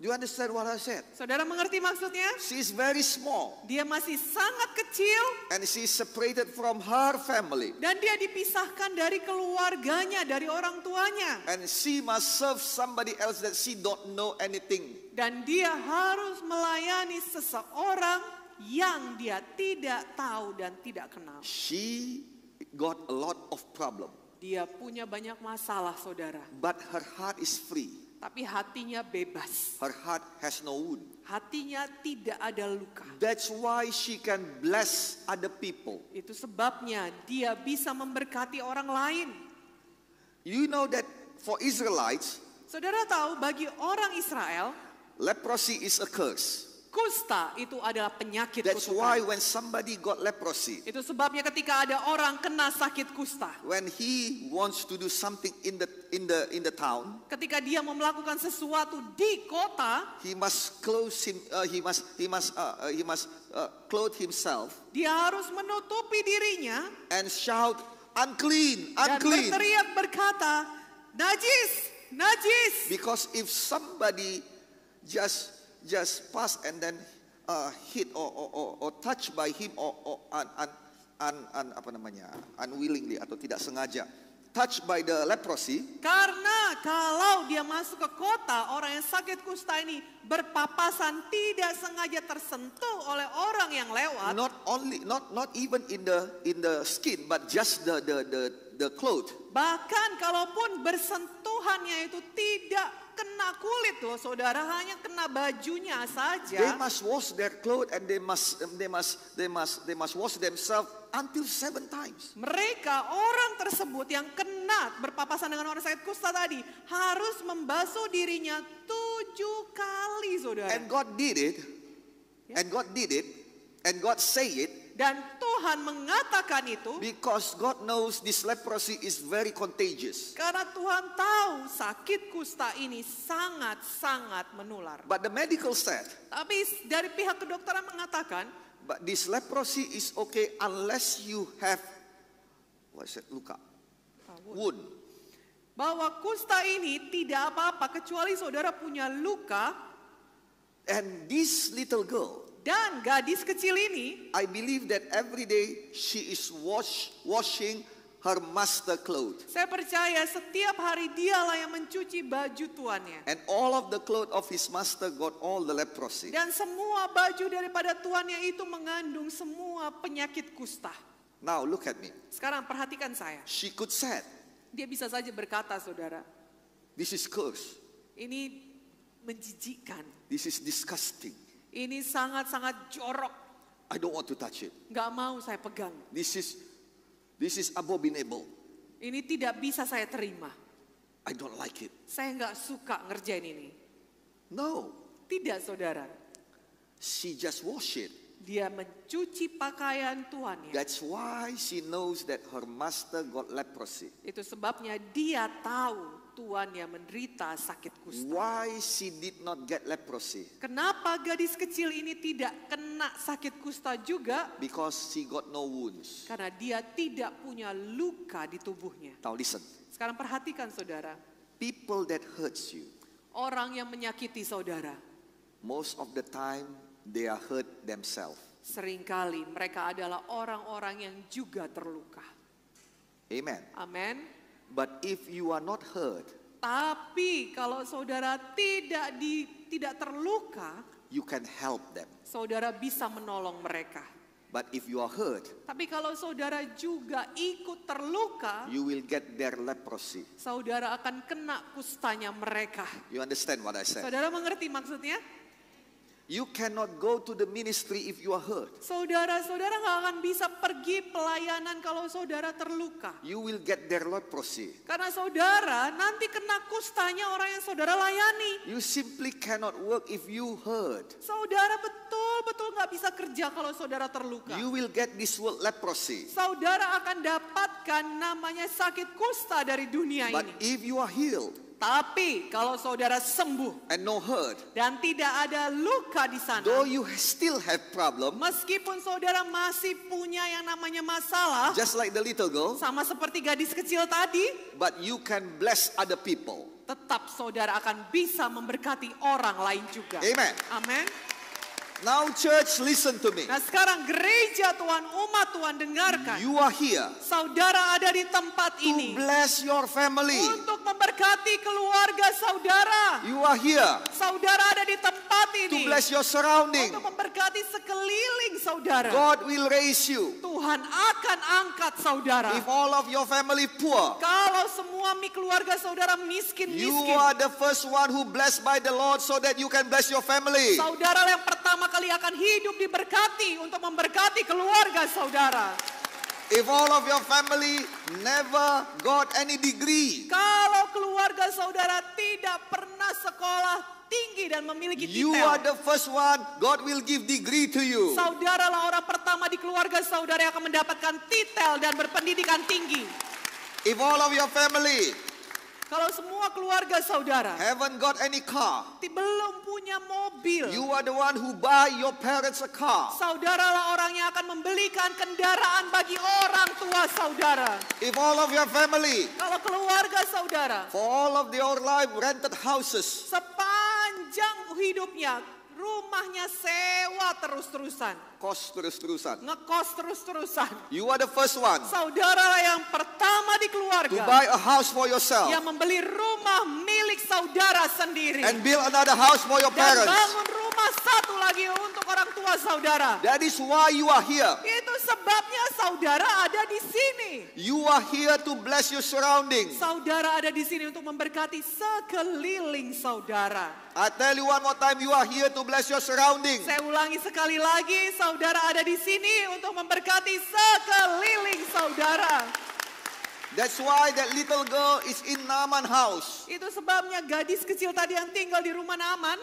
You understand what I said? Saudara mengerti maksudnya? She is very small. Dia masih sangat kecil. And she is separated from her family. Dan dia dipisahkan dari keluarganya, dari orang tuanya. And she must serve somebody else that she don't know anything. Dan dia harus melayani seseorang yang dia tidak tahu dan tidak kenal. She got a lot of problem. Dia punya banyak masalah, saudara. But her heart is free. Tapi hatinya bebas. Her heart has no wound. Hatinya tidak ada luka. That's why she can bless other people. Itu sebabnya dia bisa memberkati orang lain. You know that for Israelites, Saudara tahu bagi orang Israel, leprosy is a curse. Kusta itu adalah penyakit That's kutukan. why when somebody got leprosy. Itu sebabnya ketika ada orang kena sakit kusta. When he wants to do something in the in the in the town. Ketika dia mau melakukan sesuatu di kota, he must close him uh, he must he must uh, uh he must uh, clothe himself. Dia harus menutupi dirinya and shout unclean, unclean. Dan berteriak berkata, najis, najis. Because if somebody just just pass and then uh, hit or, or, or, or touch by him or, or un, un, un, un, apa namanya unwillingly atau tidak sengaja touch by the leprosy. Karena kalau dia masuk ke kota, orang yang sakit kusta ini berpapasan tidak sengaja tersentuh oleh orang yang lewat. Not only, not not even in the in the skin, but just the the the the clothes Bahkan kalaupun bersentuhannya itu tidak kena kulit loh saudara, hanya kena bajunya saja. They must wash their clothes and they must they must they must they must wash themselves until seven times. Mereka orang tersebut yang kena berpapasan dengan orang sakit kusta tadi harus membasuh dirinya tujuh kali saudara. And God did it. Yeah. And God did it And God say it dan Tuhan mengatakan itu because God knows this leprosy is very contagious. Karena Tuhan tahu sakit kusta ini sangat-sangat menular. But the medical said. Tapi dari pihak kedokteran mengatakan but this leprosy is okay unless you have what it luka ah, wound. Bahwa kusta ini tidak apa-apa kecuali saudara punya luka. And this little girl dan gadis kecil ini, I believe that every day she is wash, washing her master clothes. Saya percaya setiap hari dialah yang mencuci baju tuannya. And all of the clothes of his master got all the leprosy. Dan semua baju daripada tuannya itu mengandung semua penyakit kusta. Now look at me. Sekarang perhatikan saya. She could say. Dia bisa saja berkata, saudara. This is curse. Ini menjijikkan. This is disgusting. Ini sangat-sangat jorok. I don't want to touch it. Gak mau saya pegang. This is this is abominable. Ini tidak bisa saya terima. I don't like it. Saya nggak suka ngerjain ini. No. Tidak saudara. She just wash it. Dia mencuci pakaian tuannya. That's why she knows that her master got leprosy. Itu sebabnya dia tahu tuannya menderita sakit kusta. Why she did not get leprosy? Kenapa gadis kecil ini tidak kena sakit kusta juga? Because she got no wounds. Karena dia tidak punya luka di tubuhnya. Now listen. Sekarang perhatikan saudara. People that hurts you. Orang yang menyakiti saudara. Most of the time they are hurt themselves. Seringkali mereka adalah orang-orang yang juga terluka. Amen. Amen. But if you are not hurt, tapi kalau saudara tidak di tidak terluka, you can help them. Saudara bisa menolong mereka. But if you are hurt, tapi kalau saudara juga ikut terluka, you will get their leprosy. Saudara akan kena kustanya mereka. You understand what I said? Saudara mengerti maksudnya? You cannot go to the ministry if you are hurt. Saudara-saudara nggak akan bisa pergi pelayanan kalau saudara terluka. You will get their leprosy. Karena saudara nanti kena kustanya orang yang saudara layani. You simply cannot work if you hurt. Saudara betul-betul nggak bisa kerja kalau saudara terluka. You will get this world leprosy. Saudara akan dapatkan namanya sakit kusta dari dunia But ini. But if you are healed, tapi kalau saudara sembuh and no hurt, dan tidak ada luka di sana, though you still have problem, meskipun saudara masih punya yang namanya masalah, just like the little girl, sama seperti gadis kecil tadi, but you can bless other people. Tetap saudara akan bisa memberkati orang lain juga. Amen. Amen. Now church, listen to me. Nah sekarang gereja Tuhan, umat Tuhan dengarkan. You are here. Saudara ada di tempat to ini. bless your family. Untuk memberkati keluarga saudara. You are here. Saudara ada di tempat ini. To bless your surrounding. Untuk memberkati sekeliling saudara. God will raise you. Tuhan akan angkat saudara. If all of your family poor. Kalau semua mi keluarga saudara miskin-miskin. You are the first one who blessed by the Lord so that you can bless your family. Saudara yang pertama kali akan hidup diberkati untuk memberkati keluarga saudara. If all of your family never got any degree. Kalau keluarga saudara tidak pernah sekolah tinggi dan memiliki titel. You are the first one. God will give degree to you. Saudara lah orang pertama di keluarga saudara yang akan mendapatkan titel dan berpendidikan tinggi. If all of your family kalau semua keluarga saudara haven't got any car, belum punya mobil. You are the one who buy your parents a car. Saudaralah orang yang akan membelikan kendaraan bagi orang tua saudara. If all of your family, kalau keluarga saudara, for all of your life rented houses, sepanjang hidupnya Rumahnya sewa terus-terusan. Kos terus-terusan. Ngekos terus-terusan. You are the first one. Saudara yang pertama di keluarga. To buy a house for yourself. Yang membeli rumah milik saudara sendiri. And build another house for your parents. Dan bangun rumah sama satu lagi untuk orang tua saudara. That is why you are here. Itu sebabnya saudara ada di sini. You are here to bless your surrounding. Saudara ada di sini untuk memberkati sekeliling saudara. I tell you one more time, you are here to bless your surrounding. Saya ulangi sekali lagi, saudara ada di sini untuk memberkati sekeliling saudara. That's why that little girl is in Naaman house. Itu sebabnya gadis kecil tadi yang tinggal di rumah Naaman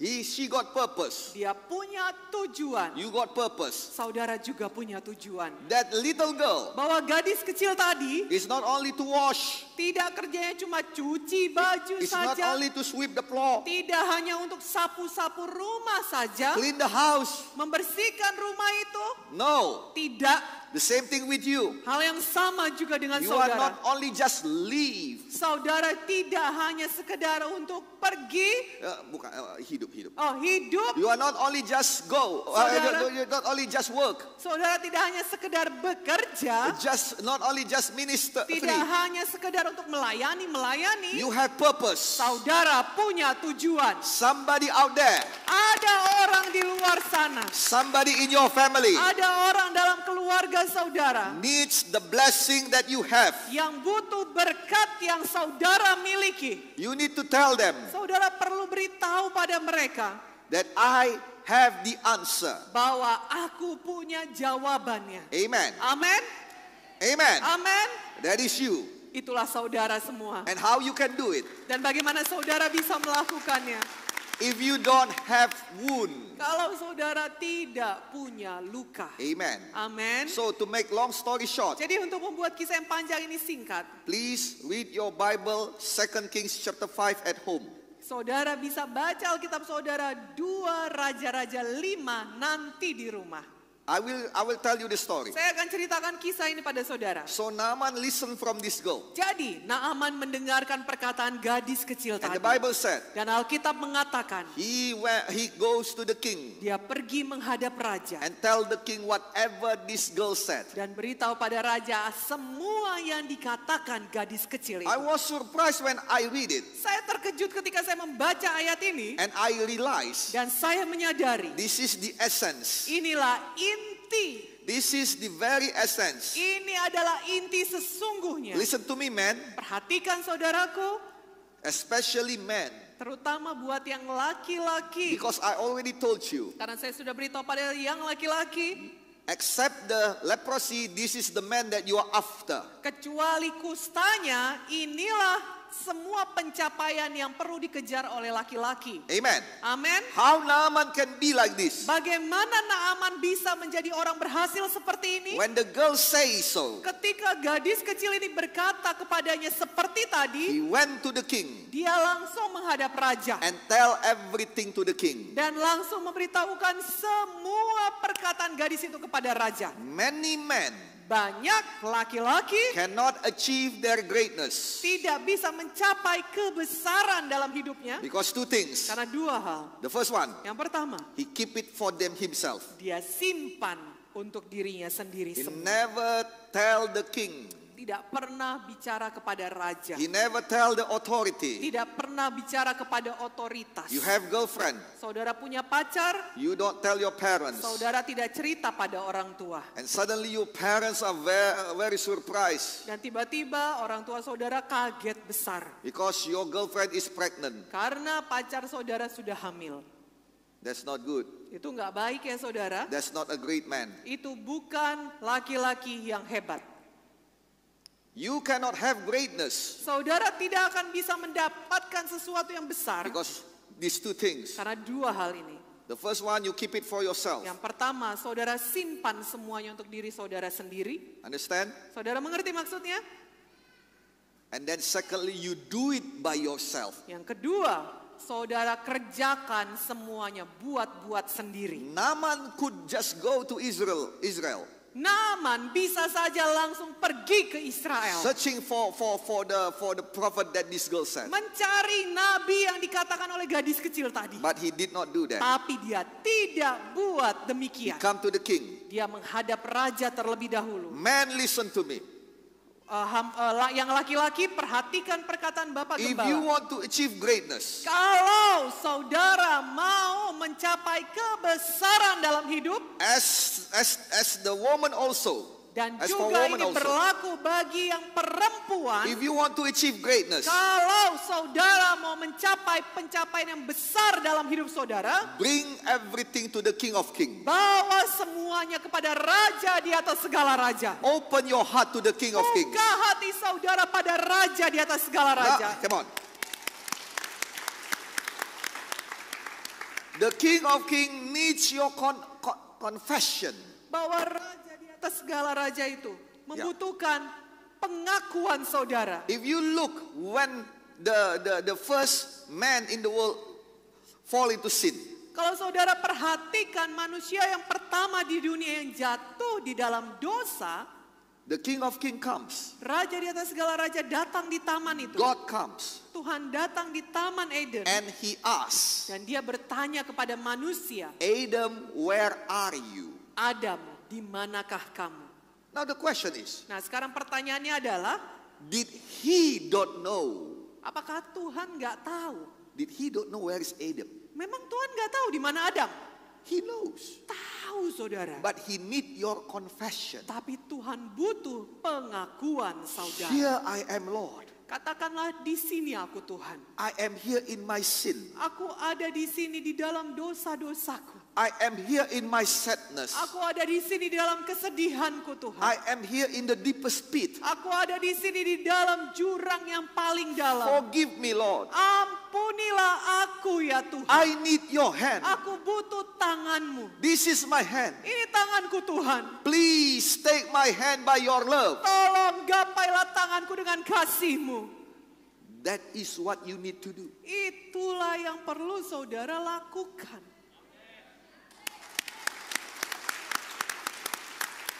He, she got purpose. Dia punya tujuan. You got purpose. Saudara juga punya tujuan. That little girl. Bahwa gadis kecil tadi. Is not only to wash. Tidak kerjanya cuma cuci baju it's saja. It's not only to sweep the floor. Tidak hanya untuk sapu-sapu rumah saja. Clean the house. Membersihkan rumah itu. No. Tidak. The same thing with you. Hal yang sama juga dengan you saudara. You are not only just leave. Saudara tidak hanya sekedar untuk pergi. Uh, bukan uh, hidup hidup. Oh hidup. You are not only just go. Eh, saudara, uh, you're not only just work. Saudara tidak hanya sekedar bekerja. Just not only just minister. Tidak free. hanya sekedar untuk melayani melayani. You have purpose. Saudara punya tujuan. Somebody out there. Ada orang di luar sana. Somebody in your family. Ada orang dalam keluarga dan saudara needs the blessing that you have. Yang butuh berkat yang saudara miliki. You need to tell them. Saudara perlu beritahu pada mereka that I have the answer. Bahwa aku punya jawabannya. Amen. Amen. Amen. Amen. That is you. Itulah saudara semua. And how you can do it. Dan bagaimana saudara bisa melakukannya. If you don't have wound kalau saudara tidak punya luka. Amen. Amen. So to make long story short. Jadi untuk membuat kisah yang panjang ini singkat. Please read your Bible 2 Kings chapter 5 at home. Saudara bisa baca Alkitab saudara dua Raja-Raja 5 nanti di rumah. I will I will tell you the story. Saya akan ceritakan kisah ini pada saudara. So Naaman listen from this girl. Jadi Naaman mendengarkan perkataan gadis kecil tadi. And the Bible said. Dan Alkitab mengatakan. He went he goes to the king. Dia pergi menghadap raja. And tell the king whatever this girl said. Dan beritahu pada raja semua yang dikatakan gadis kecil itu. I was surprised when I read it. Saya terkejut ketika saya membaca ayat ini. And I realize. Dan saya menyadari. This is the essence. Inilah in inti. This is the very essence. Ini adalah inti sesungguhnya. Listen to me, man. Perhatikan saudaraku. Especially men. Terutama buat yang laki-laki. Because I already told you. Karena saya sudah beritahu pada yang laki-laki. Except the leprosy, this is the man that you are after. Kecuali kustanya, inilah semua pencapaian yang perlu dikejar oleh laki-laki. Amen. Amen. How Naaman can be like this? Bagaimana Naaman bisa menjadi orang berhasil seperti ini? When the girl say so. Ketika gadis kecil ini berkata kepadanya seperti tadi. He went to the king. Dia langsung menghadap raja. And tell everything to the king. Dan langsung memberitahukan semua perkataan gadis itu kepada raja. Many men banyak laki-laki cannot achieve their greatness. Tidak bisa mencapai kebesaran dalam hidupnya. Because two things. Karena dua hal. The first one. Yang pertama. He keep it for them himself. Dia simpan untuk dirinya sendiri. He semua. never tell the king tidak pernah bicara kepada raja. He never tell the authority. Tidak pernah bicara kepada otoritas. You have girlfriend. Saudara punya pacar. You don't tell your parents. Saudara tidak cerita pada orang tua. And suddenly your parents are very, uh, very surprised. Dan tiba-tiba orang tua saudara kaget besar. Because your girlfriend is pregnant. Karena pacar saudara sudah hamil. That's not good. Itu nggak baik ya saudara. That's not a great man. Itu bukan laki-laki yang hebat. You cannot have greatness. Saudara tidak akan bisa mendapatkan sesuatu yang besar. Because these two things. Karena dua hal ini. The first one you keep it for yourself. Yang pertama, saudara simpan semuanya untuk diri saudara sendiri. Understand? Saudara mengerti maksudnya? And then secondly, you do it by yourself. Yang kedua, saudara kerjakan semuanya buat-buat sendiri. Naman could just go to Israel, Israel. Naaman bisa saja langsung pergi ke Israel. Searching for for for the for the prophet that this girl sent. Mencari nabi yang dikatakan oleh gadis kecil tadi. But he did not do that. Tapi dia tidak buat demikian. He come to the king. Dia menghadap raja terlebih dahulu. Man listen to me. Uh, ham, uh, yang laki-laki perhatikan perkataan Bapak Gembala. If you want to achieve greatness. Kalau saudara mau mencapai kebesaran dalam hidup. As as as the woman also. Dan As juga ini berlaku also. bagi yang perempuan. If you want to achieve greatness, kalau saudara mau mencapai pencapaian yang besar dalam hidup saudara, bring everything to the King of Kings. Bawa semuanya kepada Raja di atas segala raja. Open your heart to the King of Kings. Buka hati saudara pada Raja di atas segala nah, raja. Nah, come on. The King of King needs your con con confession. Bawa Raja atas segala raja itu ya. membutuhkan pengakuan saudara. If you look when the the the first man in the world fall into sin. Kalau saudara perhatikan manusia yang pertama di dunia yang jatuh di dalam dosa, the King of King comes. Raja di atas segala raja datang di taman itu. God comes. Tuhan datang di taman Eden. And he asks. Dan dia bertanya kepada manusia. Adam, where are you? Adam, di manakah kamu? Now the question is. Nah, sekarang pertanyaannya adalah, did he don't know? Apakah Tuhan nggak tahu? Did he don't know where is Adam? Memang Tuhan nggak tahu di mana Adam. He knows. Tahu saudara. But he need your confession. Tapi Tuhan butuh pengakuan saudara. Here I am Lord. Katakanlah di sini aku Tuhan. I am here in my sin. Aku ada di sini di dalam dosa-dosaku. I am here in my sadness. Aku ada di sini dalam kesedihanku Tuhan. I am here in the deepest pit. Aku ada di sini di dalam jurang yang paling dalam. Forgive me Lord. Ampunilah aku ya Tuhan. I need your hand. Aku butuh tanganmu. This is my hand. Ini tanganku Tuhan. Please take my hand by your love. Tolong gapailah tanganku dengan kasihmu. That is what you need to do. Itulah yang perlu saudara lakukan.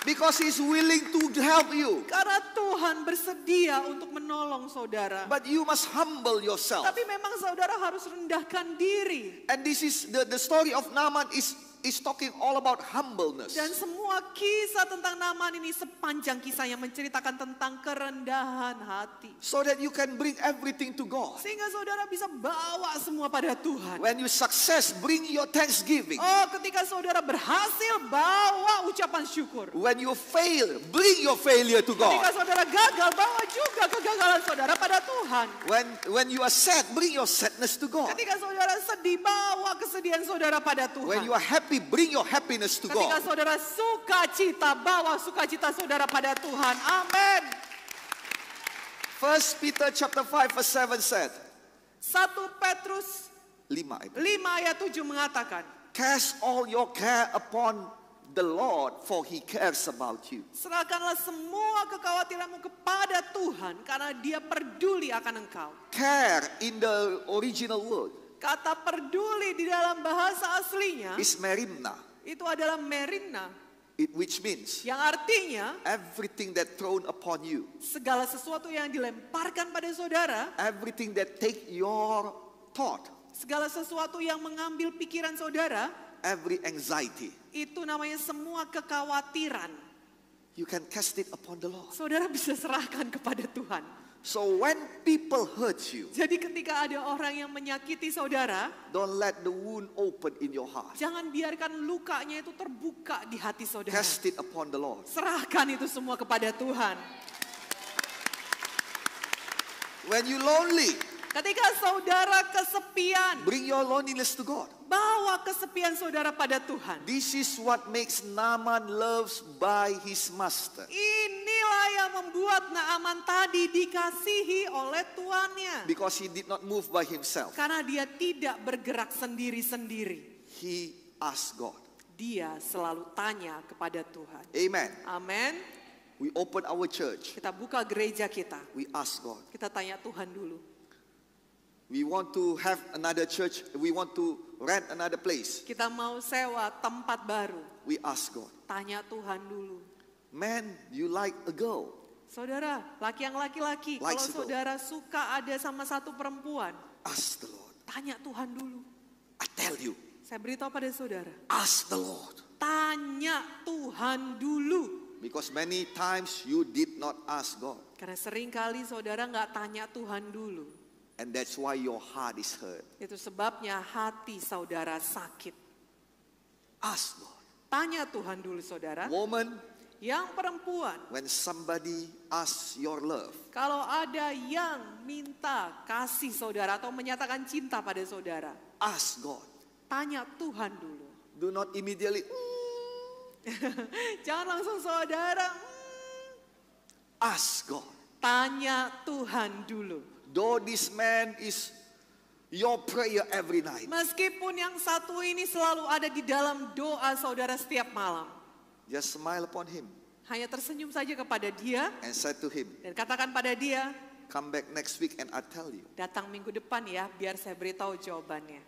Because he's willing to help you. Karena Tuhan bersedia untuk menolong saudara. But you must humble yourself. Tapi memang saudara harus rendahkan diri. And this is the the story of Naaman is is talking all about humbleness. Dan semua kisah tentang Naaman ini sepanjang kisah yang menceritakan tentang kerendahan hati. So that you can bring everything to God. Sehingga saudara bisa bawa semua pada Tuhan. When you success, bring your thanksgiving. Oh, ketika saudara berhasil, bawa ucapan syukur. When you fail, bring your failure to God. Ketika saudara gagal, bawa juga kegagalan saudara pada Tuhan. When when you are sad, bring your sadness to God. Ketika saudara sedih, bawa kesedihan saudara pada Tuhan. When you are happy, happy, bring your happiness to Ketika God. Ketika saudara sukacita, bawa sukacita saudara pada Tuhan. Amin. 1 Peter chapter 5 verse 7 said. 1 Petrus 5 ayat 7 mengatakan. Cast all your care upon the Lord for he cares about you. Serahkanlah semua kekhawatiranmu kepada Tuhan karena dia peduli akan engkau. Care in the original word Kata peduli di dalam bahasa aslinya is merimna. Itu adalah merimna. It which means yang artinya everything that thrown upon you. Segala sesuatu yang dilemparkan pada saudara. Everything that take your thought. Segala sesuatu yang mengambil pikiran saudara. Every anxiety. Itu namanya semua kekhawatiran. You can cast it upon the Lord. Saudara bisa serahkan kepada Tuhan. So when people hurt you, jadi ketika ada orang yang menyakiti saudara, don't let the wound open in your heart. Jangan biarkan lukanya itu terbuka di hati saudara. Cast it upon the Lord. Serahkan itu semua kepada Tuhan. When you lonely, Ketika saudara kesepian. Bring your loneliness to God. Bawa kesepian saudara pada Tuhan. This is what makes Naaman loves by his master. Inilah yang membuat Naaman tadi dikasihi oleh tuannya. Because he did not move by himself. Karena dia tidak bergerak sendiri-sendiri. He asked God. Dia selalu tanya kepada Tuhan. Amen. Amen. We open our church. Kita buka gereja kita. We ask God. Kita tanya Tuhan dulu. We want to have another church. We want to rent another place. Kita mau sewa tempat baru. We ask God. Tanya Tuhan dulu. Man, you like a girl. Saudara, laki yang laki-laki. Kalau saudara suka ada sama satu perempuan. Ask the Lord. Tanya Tuhan dulu. I tell you. Saya beritahu pada saudara. Ask the Lord. Tanya Tuhan dulu. Because many times you did not ask God. Karena sering kali saudara nggak tanya Tuhan dulu. And that's why your heart is hurt. Itu sebabnya hati saudara sakit. Ask God. Tanya Tuhan dulu saudara. Woman, yang perempuan. When somebody asks your love. Kalau ada yang minta kasih saudara atau menyatakan cinta pada saudara. Ask God. Tanya Tuhan dulu. Do not immediately. Mm. [LAUGHS] Jangan langsung saudara. Mm. Ask God. Tanya Tuhan dulu. Though this man is your prayer every night. Meskipun yang satu ini selalu ada di dalam doa saudara setiap malam. Just smile upon him. Hanya tersenyum saja kepada dia. And say to him. Dan katakan pada dia. Come back next week and I tell you. Datang minggu depan ya, biar saya beritahu jawabannya.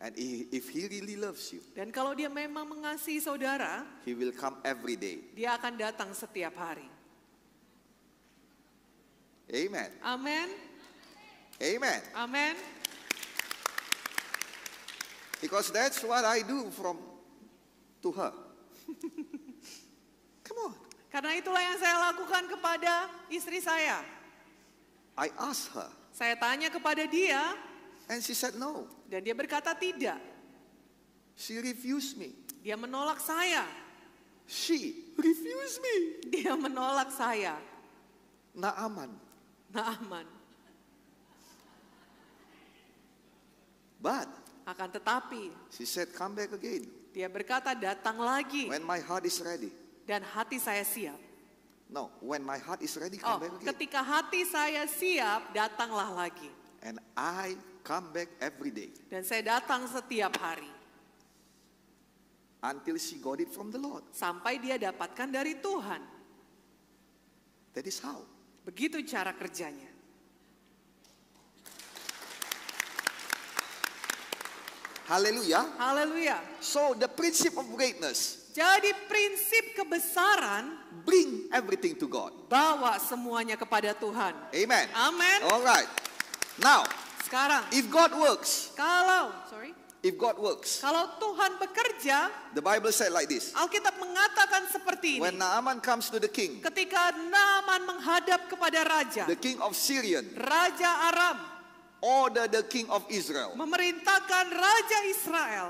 And if he really loves you. Dan kalau dia memang mengasihi saudara. He will come every day. Dia akan datang setiap hari. Amen. Amen. Amen. Amen. Because that's what I do from to her. [LAUGHS] Come on. Karena itulah yang saya lakukan kepada istri saya. I ask her. Saya tanya kepada dia. And she said no. Dan dia berkata tidak. She refused me. Dia menolak saya. She refused me. Dia menolak saya. Naaman Naaman. But akan tetapi she said come back again. Dia berkata datang lagi. When my heart is ready. Dan hati saya siap. No, when my heart is ready come oh, back again. Ketika hati saya siap datanglah lagi. And I come back every day. Dan saya datang setiap hari. Until she got it from the Lord. Sampai dia dapatkan dari Tuhan. That is how. Begitu cara kerjanya. Haleluya. Haleluya. So the principle of greatness. Jadi prinsip kebesaran bring everything to God. Bawa semuanya kepada Tuhan. Amen. Amen. All right. Now, sekarang if God works, kalau sorry, If God works, kalau Tuhan bekerja, the Bible said like this. Alkitab mengatakan seperti ini. When Naaman comes to the king, ketika Naaman menghadap kepada raja, the king of Syrian, raja Aram, order the king of Israel, memerintahkan raja Israel.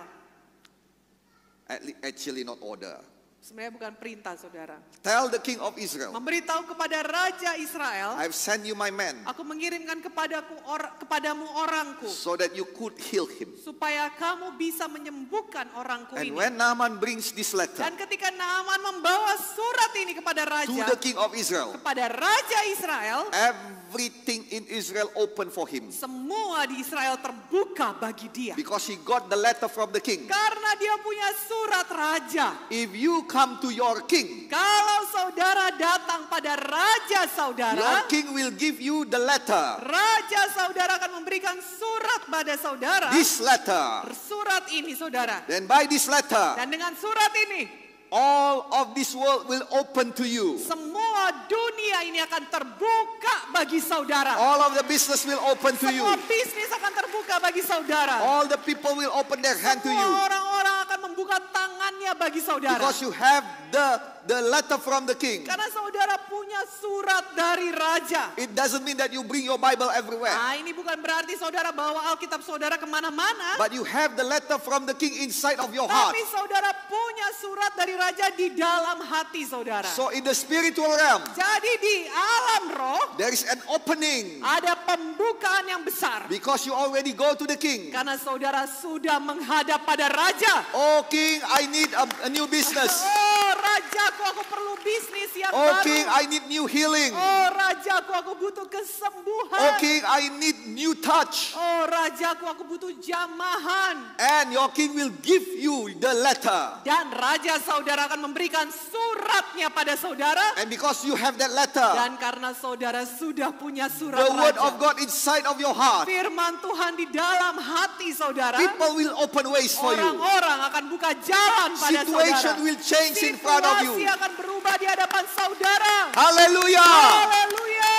Actually not order. Sebenarnya bukan perintah saudara. Tell the king of Israel. Memberitahu kepada raja Israel. I've sent you my man. Aku mengirimkan kepadaku or, kepadamu orangku. So that you could heal him. Supaya kamu bisa menyembuhkan orangku And ini. And when Naaman brings this letter. Dan ketika Naaman membawa surat ini kepada raja. To the king of Israel. Kepada raja Israel. Everything in Israel open for him. Semua di Israel terbuka bagi dia. Because he got the letter from the king. Karena dia punya surat raja. If you come to your king, kalau saudara datang pada raja saudara, your king will give you the letter. Raja saudara akan memberikan surat pada saudara. This letter. Surat ini saudara. Then by this letter. Dan dengan surat ini all of this world will open to you. Semua dunia ini akan terbuka bagi saudara. All of the business will open to Semua you. Semua bisnis akan terbuka bagi saudara. All the people will open their hand to you. Orang-orang akan membuka tangannya bagi saudara. Because you have the the letter from the king. Karena saudara punya surat dari raja. It doesn't mean that you bring your Bible everywhere. Nah, ini bukan berarti saudara bawa Alkitab saudara kemana-mana. But you have the letter from the king inside of your heart. Tapi saudara punya surat dari raja di dalam hati saudara. So in the spiritual realm. Jadi di alam roh. There is an opening. Ada pembukaan yang besar. Because you already go to the king. Karena saudara sudah menghadap pada raja. Oh king, I need a, a new business. Oh raja, rajaku aku perlu bisnis yang oh, baru. King, I need new healing. Oh rajaku aku butuh kesembuhan. Oh King, I need new touch. Oh rajaku aku butuh jamahan. And your king will give you the letter. Dan raja saudara akan memberikan suratnya pada saudara. And because you have that letter. Dan karena saudara sudah punya surat The raja. word of God inside of your heart. Firman Tuhan di dalam hati saudara. People will open ways for you. Orang-orang akan buka jalan pada Situation saudara. Will change in front of you pasti akan berubah di hadapan saudara. Haleluya. Haleluya.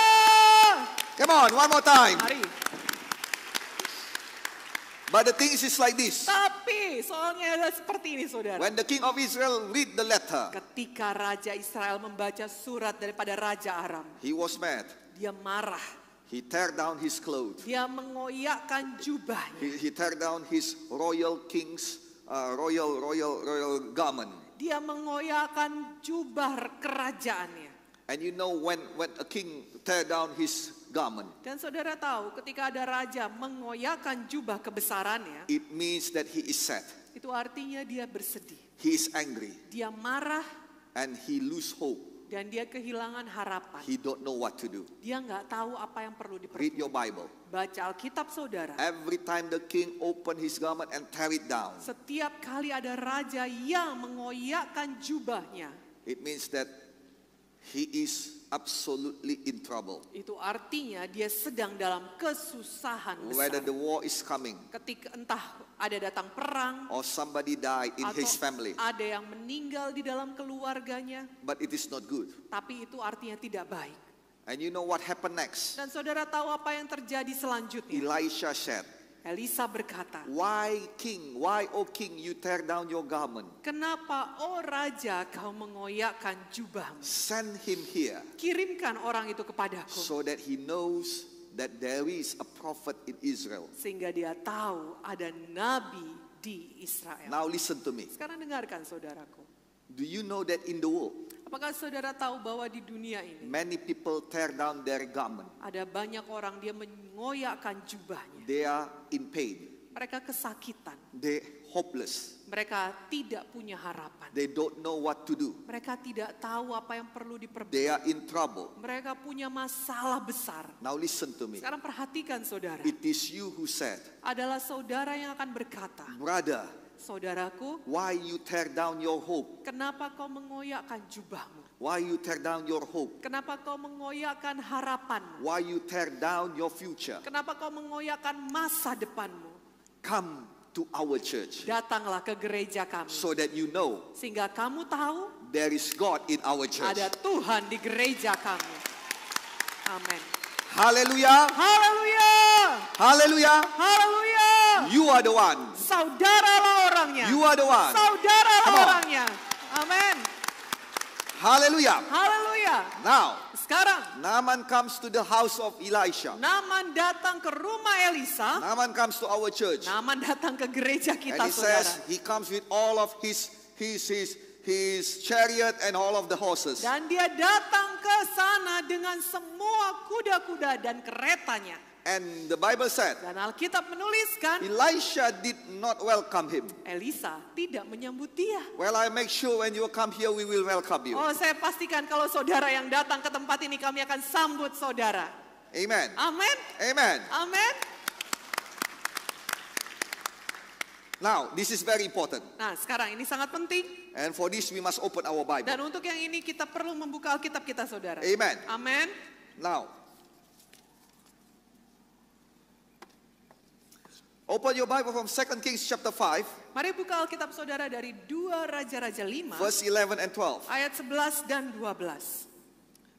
Come on, one more time. Mari. But the thing is like this. Tapi soalnya ada seperti ini saudara. When the king of Israel read the letter. Ketika raja Israel membaca surat daripada raja Aram. He was mad. Dia marah. He tear down his clothes. Dia mengoyakkan jubahnya. He, he tear down his royal king's uh, royal royal royal garment. Dia mengoyakkan jubah kerajaannya. And you know when when a king tear down his garment. Dan saudara tahu ketika ada raja mengoyakkan jubah kebesarannya. It means that he is sad. Itu artinya dia bersedih. He is angry. Dia marah. And he lose hope. Dan dia kehilangan harapan. He don't know what to do. Dia nggak tahu apa yang perlu diperbuat. Read your Bible Baca Alkitab saudara. Every time the king open his garment and tear it down. Setiap kali ada raja yang mengoyakkan jubahnya. It means that he is absolutely in trouble. Itu artinya dia sedang dalam kesusahan besar. Whether the war is coming. Ketika entah ada datang perang. Or somebody died in his family. Ada yang meninggal di dalam keluarganya. But it is not good. Tapi itu artinya tidak baik. And you know what happened next? Dan saudara tahu apa yang terjadi selanjutnya? Elisha said, Elisa berkata, Why king, why oh king you tear down your garment? Kenapa oh raja kau mengoyakkan jubahmu? Send him here. Kirimkan orang itu kepadaku. So that he knows that there is a prophet in Israel. Sehingga dia tahu ada nabi di Israel. Now listen to me. Sekarang dengarkan saudaraku. Do you know that in the world? Apakah saudara tahu bahwa di dunia ini many people tear down their garment. Ada banyak orang dia mengoyakkan jubahnya. They are in pain. Mereka kesakitan. They hopeless. Mereka tidak punya harapan. They don't know what to do. Mereka tidak tahu apa yang perlu diperbaiki. They are in trouble. Mereka punya masalah besar. Now listen to me. Sekarang perhatikan saudara. It is you who said. Adalah saudara yang akan berkata. Brother saudaraku? Why you tear down your hope? Kenapa kau mengoyakkan jubahmu? Why you tear down your hope? Kenapa kau mengoyakkan harapan? Why you tear down your future? Kenapa kau mengoyakkan masa depanmu? Come to our church. Datanglah ke gereja kami. So that you know. Sehingga kamu tahu there is God in our church. Ada Tuhan di gereja kami. Amin. Haleluya. Haleluya. Haleluya. Haleluya. You are the one. Saudaralah orangnya. You are the one. Saudaralah orangnya. Amin. Haleluya. Haleluya. Now. Sekarang. Naman comes to the house of Elisha. Naman datang ke rumah Elisa. Naman comes to our church. Naman datang ke gereja kita, And he saudara. says he comes with all of his his his his chariot and all of the horses. Dan dia datang ke sana dengan semua kuda-kuda dan keretanya. And the Bible said, dan Alkitab menuliskan, Elisha did not welcome him. Elisa tidak menyambut dia. Well, I make sure when you come here, we will welcome you. Oh, saya pastikan kalau saudara yang datang ke tempat ini, kami akan sambut saudara. Amen. Amen. Amen. Amen. Now, this is very important. Nah, sekarang ini sangat penting. And for this we must open our Bible. Dan untuk yang ini kita perlu membuka Alkitab kita, saudara. Amen. Amen. Now, Open your Bible from 2 Kings chapter 5. Mari buka Alkitab Saudara dari 2 Raja-raja 5. Verse 11 and 12. Ayat 11 dan 12.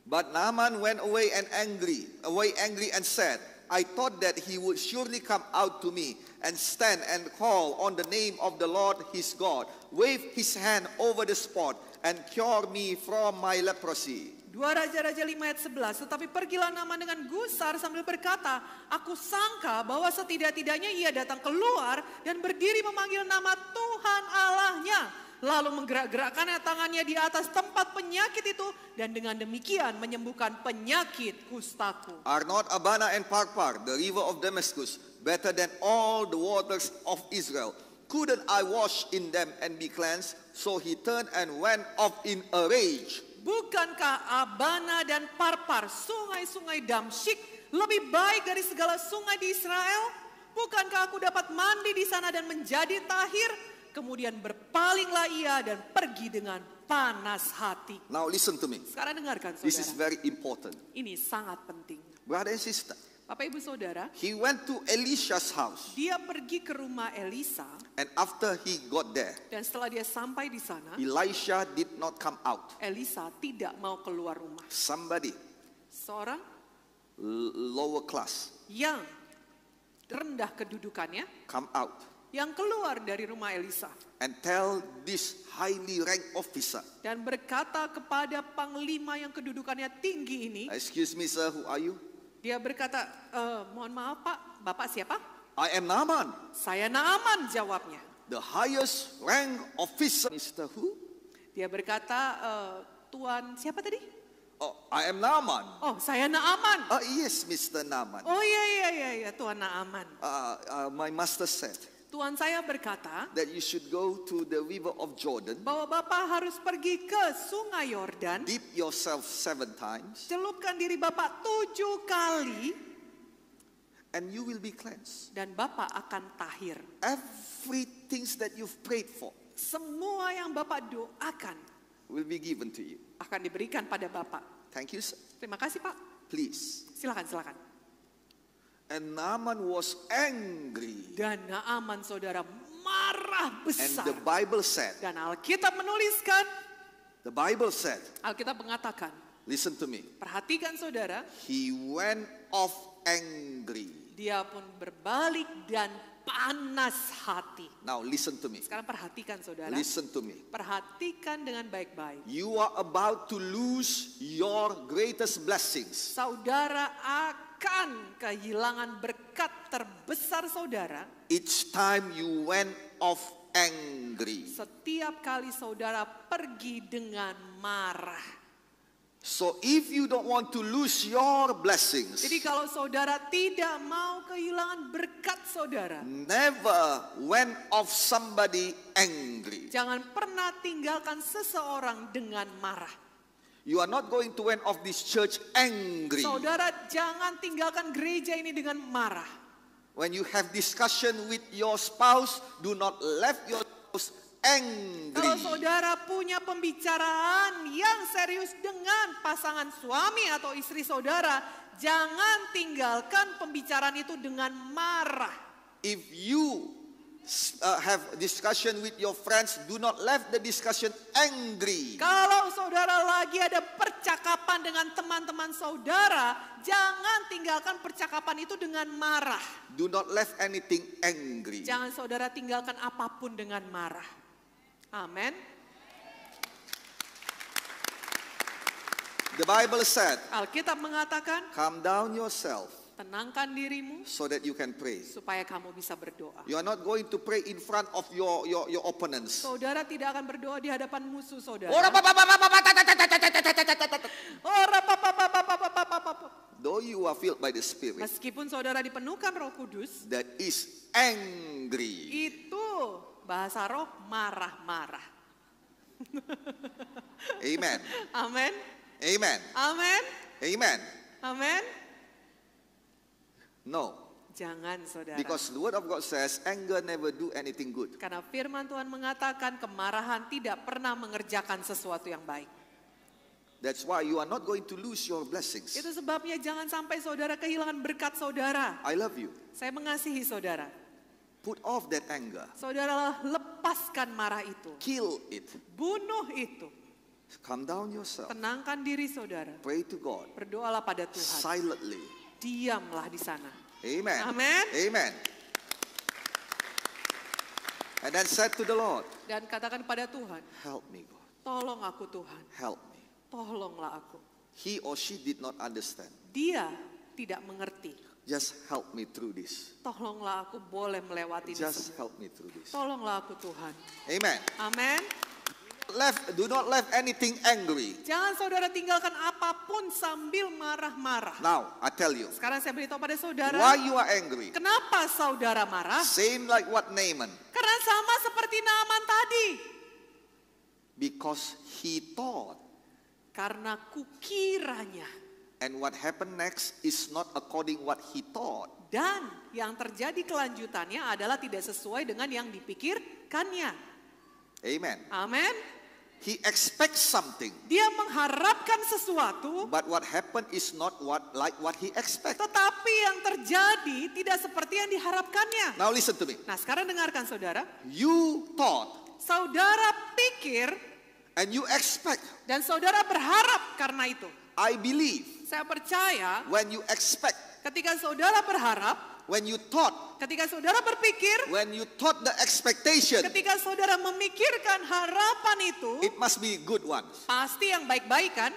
But Naaman went away and angry, away angry and said, I thought that he would surely come out to me and stand and call on the name of the Lord his God, wave his hand over the spot and cure me from my leprosy. 2 Raja-Raja 5 ayat 11. Tetapi pergilah Naman dengan gusar sambil berkata, Aku sangka bahwa setidak-tidaknya ia datang keluar dan berdiri memanggil nama Tuhan Allahnya. Lalu menggerak gerakkan tangannya di atas tempat penyakit itu dan dengan demikian menyembuhkan penyakit kustaku. Are not Abana and Parpar, the river of Damascus, better than all the waters of Israel? Couldn't I wash in them and be cleansed? So he turned and went off in a rage. Bukankah Abana dan Parpar, sungai-sungai Damsyik, lebih baik dari segala sungai di Israel? Bukankah aku dapat mandi di sana dan menjadi tahir? Kemudian berpalinglah ia dan pergi dengan panas hati. Now listen to me. Sekarang dengarkan saudara. This is very important. Ini sangat penting. Brother and sister. Bapak Ibu Saudara, he went to Elisha's house. Dia pergi ke rumah Elisa. And after he got there, dan setelah dia sampai di sana, Elisha did not come out. Elisa tidak mau keluar rumah. Somebody, seorang lower class, yang rendah kedudukannya, come out yang keluar dari rumah Elisa. And tell this highly ranked officer. Dan berkata kepada panglima yang kedudukannya tinggi ini. Excuse me sir, who are you? Dia berkata, e, mohon maaf pak, bapak siapa? I am Naaman. Saya Naaman jawabnya. The highest rank officer Mister who? Dia berkata, e, tuan siapa tadi? Oh, I am Naaman. Oh, saya Naaman. Oh, yes, Mr. Naaman. Oh, iya, iya, iya, iya Tuan Naaman. Uh, uh, my master said. Tuhan saya berkata that you should go to the river of Jordan. Bahwa Bapak harus pergi ke Sungai Yordan. Dip yourself seven times. Celupkan diri Bapak tujuh kali. And you will be cleansed. Dan Bapak akan tahir. Everything that you've prayed for. Semua yang Bapak doakan will be given to you. Akan diberikan pada Bapak. Thank you, sir. Terima kasih, Pak. Please. Silakan, silakan. And Naaman was angry. Dan Naaman saudara marah besar. And the Bible said. Dan Alkitab menuliskan. The Bible said. Alkitab mengatakan. Listen to me. Perhatikan saudara. He went off angry. Dia pun berbalik dan panas hati. Now listen to me. Sekarang perhatikan saudara. Listen to me. Perhatikan dengan baik-baik. You are about to lose your greatest blessings. Saudara akan akan kehilangan berkat terbesar saudara. Each time you went off angry. Setiap kali saudara pergi dengan marah. So if you don't want to lose your blessings. Jadi kalau saudara tidak mau kehilangan berkat saudara. Never went off somebody angry. Jangan pernah tinggalkan seseorang dengan marah. You are not going to end of this church angry. Saudara, jangan tinggalkan gereja ini dengan marah. When you have discussion with your spouse, do not left your spouse angry. Kalau saudara punya pembicaraan yang serius dengan pasangan suami atau istri saudara, jangan tinggalkan pembicaraan itu dengan marah. If you uh, have discussion with your friends, do not leave the discussion angry. Kalau saudara lagi ada percakapan dengan teman-teman saudara, jangan tinggalkan percakapan itu dengan marah. Do not leave anything angry. Jangan saudara tinggalkan apapun dengan marah. Amin. The Bible said, Alkitab mengatakan, calm down yourself Tenangkan dirimu. So that you can pray. Supaya kamu bisa berdoa. You are not going to pray in front of your your your opponents. Saudara tidak akan berdoa di hadapan musuh saudara. Ora papa papa papa papa papa papa. Though you are filled by the Spirit. Meskipun saudara dipenuhkan Roh Kudus. That is angry. Itu bahasa roh marah-marah. Amen. Amen. Amen. Amen. Amen. Amen. No. Jangan saudara. Because the word of God says anger never do anything good. Karena firman Tuhan mengatakan kemarahan tidak pernah mengerjakan sesuatu yang baik. That's why you are not going to lose your blessings. Itu sebabnya jangan sampai saudara kehilangan berkat saudara. I love you. Saya mengasihi saudara. Put off that anger. Saudara lepaskan marah itu. Kill it. Bunuh itu. Calm down yourself. Tenangkan diri saudara. Pray to God. Berdoalah pada Tuhan. Silently diamlah di sana. Amen. Amen. Amen. And then said to the Lord. Dan katakan pada Tuhan. Help me God. Tolong aku Tuhan. Help me. Tolonglah aku. He or she did not understand. Dia tidak mengerti. Just help me through this. Tolonglah aku boleh melewati Just ini Just help me through this. Tolonglah aku Tuhan. Amen. Amen left, do not left anything angry. Jangan saudara tinggalkan apapun sambil marah-marah. Now, I tell you. Sekarang saya beritahu pada saudara. Why you are angry? Kenapa saudara marah? Same like what Naaman. Karena sama seperti Naaman tadi. Because he thought. Karena kukiranya. And what happened next is not according what he thought dan yang terjadi kelanjutannya adalah tidak sesuai dengan yang dipikirkannya. Amen. Amen. He expects something. Dia mengharapkan sesuatu. But what happened is not what like what he expects. Tetapi yang terjadi tidak seperti yang diharapkannya. Now listen to me. Nah, sekarang dengarkan saudara. You thought. Saudara pikir and you expect. Dan saudara berharap karena itu. I believe. Saya percaya. When you expect. Ketika saudara berharap When you thought, ketika saudara berpikir, when you thought the expectation, ketika saudara memikirkan harapan itu, it must be good one. Pasti yang baik-baik kan?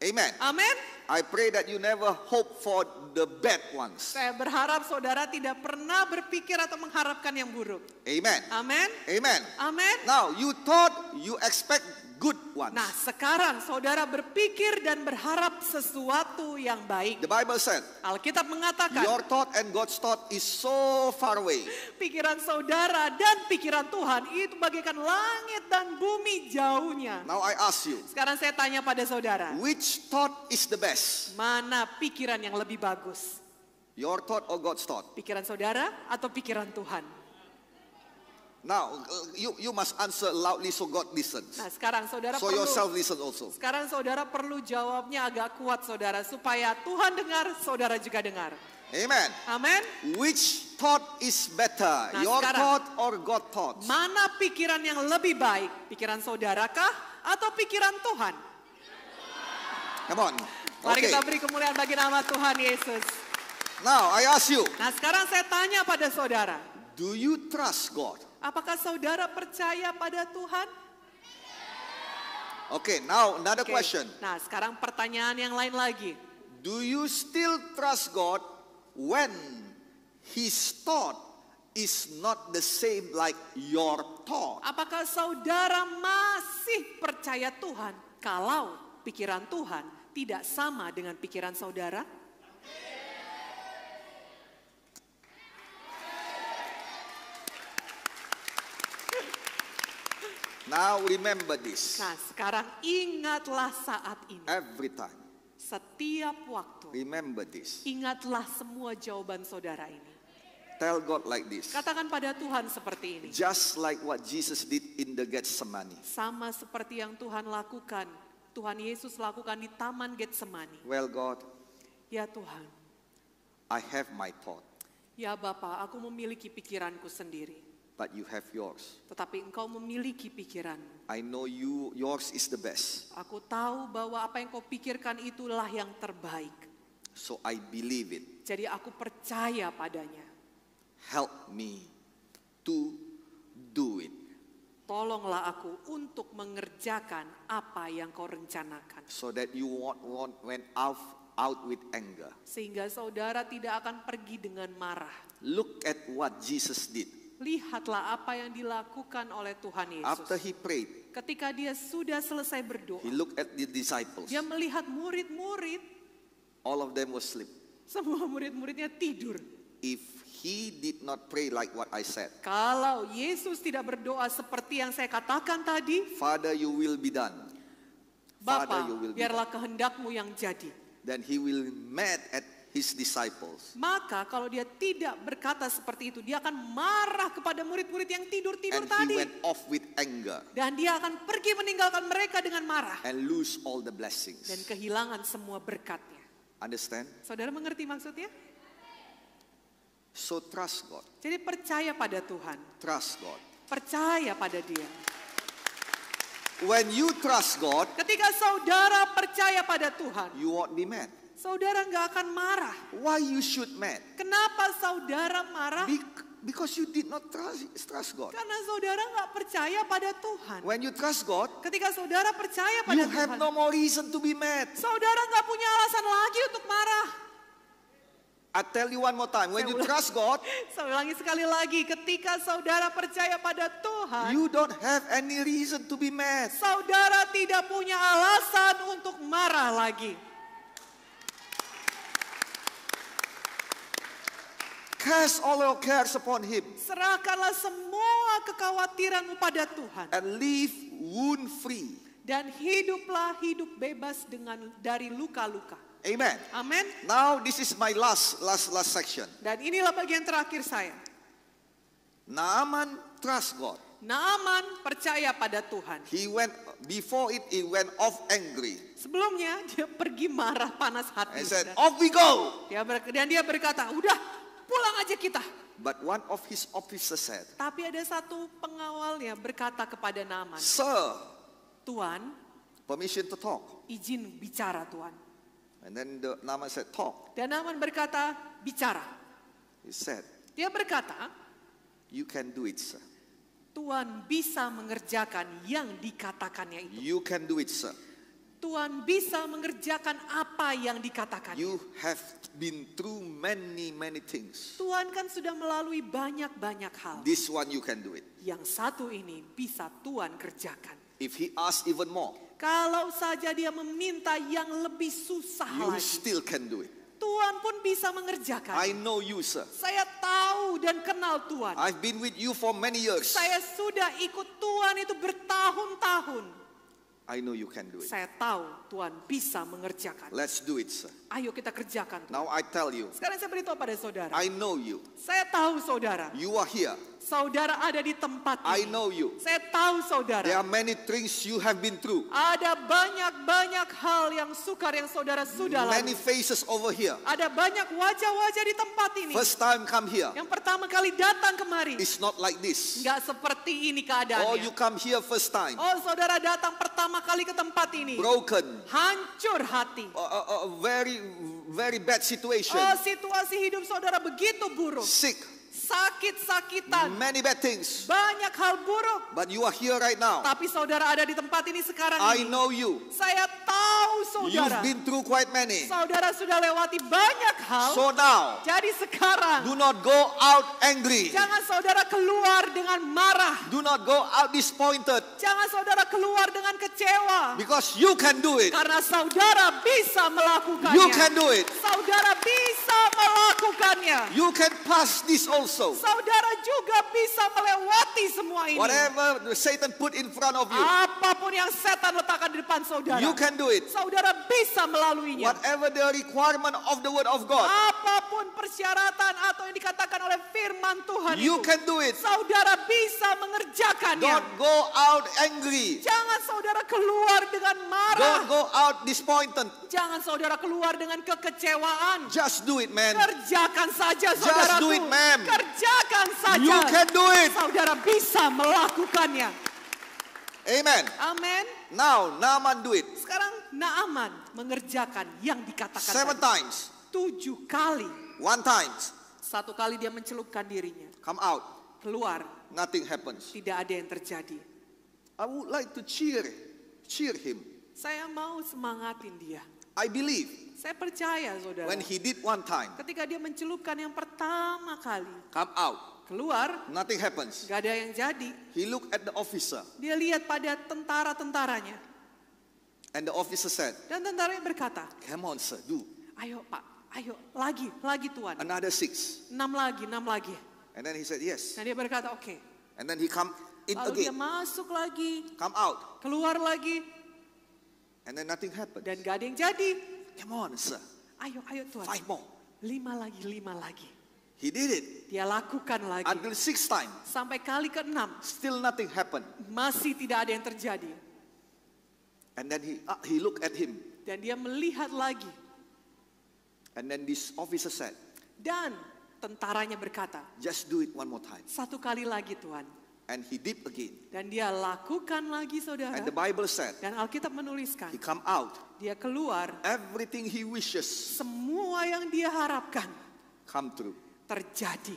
Amen. Amen. I pray that you never hope for the bad ones. Saya berharap saudara tidak pernah berpikir atau mengharapkan yang buruk. Amen. Amen. Amen. Amen. Now you thought you expect good ones. Nah, sekarang saudara berpikir dan berharap sesuatu yang baik. The Bible said, Alkitab mengatakan, your thought and God's thought is so far away. Pikiran saudara dan pikiran Tuhan itu bagaikan langit dan bumi jauhnya. Now I ask you. Sekarang saya tanya pada saudara. Which thought is the best? Mana pikiran yang lebih bagus? Your thought or God's thought? Pikiran saudara atau pikiran Tuhan? Now uh, you you must answer loudly so God listens. Nah, sekarang saudara so perlu, yourself listen also. Sekarang saudara perlu jawabnya agak kuat saudara supaya Tuhan dengar, saudara juga dengar. Amen. Amen. Which thought is better, nah, your sekarang, thought or God thought? Mana pikiran yang lebih baik, pikiran saudara kah atau pikiran Tuhan? Come on. Mari okay. kita beri kemuliaan bagi nama Tuhan Yesus. Now I ask you. Nah, sekarang saya tanya pada saudara. Do you trust God? Apakah saudara percaya pada Tuhan? Oke, okay, now another okay. question. Nah, sekarang pertanyaan yang lain lagi. Do you still trust God when His thought is not the same like your thought? Apakah saudara masih percaya Tuhan kalau pikiran Tuhan tidak sama dengan pikiran saudara? Now remember this. Nah, sekarang ingatlah saat ini. Every time. Setiap waktu. Remember this. Ingatlah semua jawaban saudara ini. Tell God like this. Katakan pada Tuhan seperti ini. Just like what Jesus did in the Gethsemane. Sama seperti yang Tuhan lakukan, Tuhan Yesus lakukan di Taman Getsemani. Well God. Ya Tuhan. I have my thought. Ya Bapa, aku memiliki pikiranku sendiri but you have yours. Tetapi engkau memiliki pikiran. I know you yours is the best. Aku tahu bahwa apa yang kau pikirkan itulah yang terbaik. So I believe it. Jadi aku percaya padanya. Help me to do it. Tolonglah aku untuk mengerjakan apa yang kau rencanakan. So that you won't, won't went out out with anger. Sehingga saudara tidak akan pergi dengan marah. Look at what Jesus did lihatlah apa yang dilakukan oleh Tuhan Yesus. After he prayed, ketika dia sudah selesai berdoa, he looked at the disciples. Dia melihat murid-murid. All of them were asleep. Semua murid-muridnya tidur. If he did not pray like what I said. Kalau Yesus tidak berdoa seperti yang saya katakan tadi, Father you will be done. Bapa, biarlah kehendakmu yang jadi. Then he will mad at his disciples. Maka kalau dia tidak berkata seperti itu, dia akan marah kepada murid-murid yang tidur-tidur And tadi. He went off with anger. Dan dia akan pergi meninggalkan mereka dengan marah. And lose all the blessings. Dan kehilangan semua berkatnya. Understand? Saudara mengerti maksudnya? So trust God. Jadi percaya pada Tuhan. Trust God. Percaya pada Dia. When you trust God, ketika saudara percaya pada Tuhan, you won't be mad Saudara nggak akan marah. Why you should mad? Kenapa saudara marah? Be because you did not trust, trust God. Karena saudara nggak percaya pada Tuhan. When you trust God, ketika saudara percaya pada you Tuhan, you have no more reason to be mad. Saudara nggak punya alasan lagi untuk marah. I tell you one more time, when you trust God, [LAUGHS] saya ulangi sekali lagi, ketika saudara percaya pada Tuhan, you don't have any reason to be mad. Saudara tidak punya alasan untuk marah lagi. Cast all your cares upon him. Serahkanlah semua kekhawatiranmu pada Tuhan. And live wound free. Dan hiduplah hidup bebas dengan dari luka-luka. Amen. Amen. Now this is my last last last section. Dan inilah bagian terakhir saya. Naaman trust God. Naaman percaya pada Tuhan. He went before it he went off angry. Sebelumnya dia pergi marah panas hati. He said, "Off we go." Dia dan dia berkata, "Udah, pulang aja kita. But one of his officers said. Tapi ada satu pengawalnya berkata kepada Naaman. Sir. Tuan. Permission to talk. Izin bicara Tuan. And then the Naaman said talk. Dan Naaman berkata bicara. He said. Dia berkata. You can do it sir. Tuan bisa mengerjakan yang dikatakannya itu. You can do it sir. Tuhan bisa mengerjakan apa yang dikatakan. You have been through many many things. Tuhan kan sudah melalui banyak-banyak hal. This one you can do it. Yang satu ini bisa Tuhan kerjakan. If he asks even more. Kalau saja dia meminta yang lebih susah you lagi. You still can do it. Tuhan pun bisa mengerjakan. I know you, sir. Saya tahu dan kenal Tuhan. I've been with you for many years. Saya sudah ikut Tuhan itu bertahun-tahun. I know you can do it. Saya tahu Tuhan bisa mengerjakan. Let's do it, sir. Ayo kita kerjakan. Tuhan. Now I tell you. Sekarang saya beritahu pada saudara. I know you. Saya tahu saudara. You are here. Saudara ada di tempat ini. I know you. Saya tahu saudara. There are many things you have been through. Ada banyak-banyak hal yang sukar yang saudara sudah lalui. Many faces over here. Ada banyak wajah-wajah di tempat ini. First time come here. Yang pertama kali datang kemari. It's not like this. Enggak seperti ini keadaannya. Oh, you come here first time. Oh, saudara datang pertama kali ke tempat ini. Broken. Hancur hati. Uh, uh, uh, very very bad situation. Oh, situasi hidup saudara begitu buruk. Sick. sakit-sakitan. Many bad things. Banyak hal buruk. But you are here right now. Tapi saudara ada di tempat ini sekarang I ini. know you. Saya tahu saudara. You've been through quite many. Saudara sudah lewati banyak hal. So now. Jadi sekarang. Do not go out angry. Jangan saudara keluar dengan marah. Do not go out disappointed. Jangan saudara keluar dengan kecewa. Because you can do it. Karena saudara bisa melakukannya. You can do it. Saudara bisa melakukannya. You can pass this over also. Saudara juga bisa melewati semua ini. Whatever Satan put in front of you. Apapun yang setan letakkan di depan saudara. You can do it. Saudara bisa melaluinya. Whatever the requirement of the word of God. Apapun persyaratan atau yang dikatakan oleh firman Tuhan You itu, can do it. Saudara bisa mengerjakannya. Don't go out angry. Jangan saudara keluar dengan marah. Don't go out disappointed. Jangan saudara keluar dengan kekecewaan. Just do it, man. Kerjakan saja saudara. Just do it, ma'am. Kerjakan saja. You can do it. Saudara bisa melakukannya. Amen. Amen. Now Naaman do it. Sekarang Naaman mengerjakan yang dikatakan. Seven tadi. times. Tujuh kali. One times. Satu kali dia mencelupkan dirinya. Come out. Keluar. Nothing happens. Tidak ada yang terjadi. I would like to cheer, cheer him. Saya mau semangatin dia. I believe saya percaya saudara. When he did one time. Ketika dia mencelupkan yang pertama kali. Come out. Keluar. Nothing happens. Gak ada yang jadi. He looked at the officer. Dia lihat pada tentara-tentaranya. And the officer said. Dan tentara yang berkata. Come on sir, do. Ayo pak, ayo lagi, lagi tuan. Another six. Enam lagi, enam lagi. And then he said yes. Dan dia berkata oke. Okay. And then he come in Lalu again. dia masuk lagi. Come out. Keluar lagi. And then nothing happens. Dan gak ada yang jadi. Come on, sir. Ayo, ayo Tuhan. Five more. Lima lagi, lima lagi. He did it. Dia lakukan lagi. Until six time. Sampai kali keenam. Still nothing happened. Masih tidak ada yang terjadi. And then he uh, he looked at him. Dan dia melihat lagi. And then this officer said. Dan tentaranya berkata. Just do it one more time. Satu kali lagi Tuhan. And he did again. Dan dia lakukan lagi saudara. And the Bible said. Dan Alkitab menuliskan. He come out. Dia keluar. Everything he wishes. Semua yang dia harapkan. Come true. Terjadi.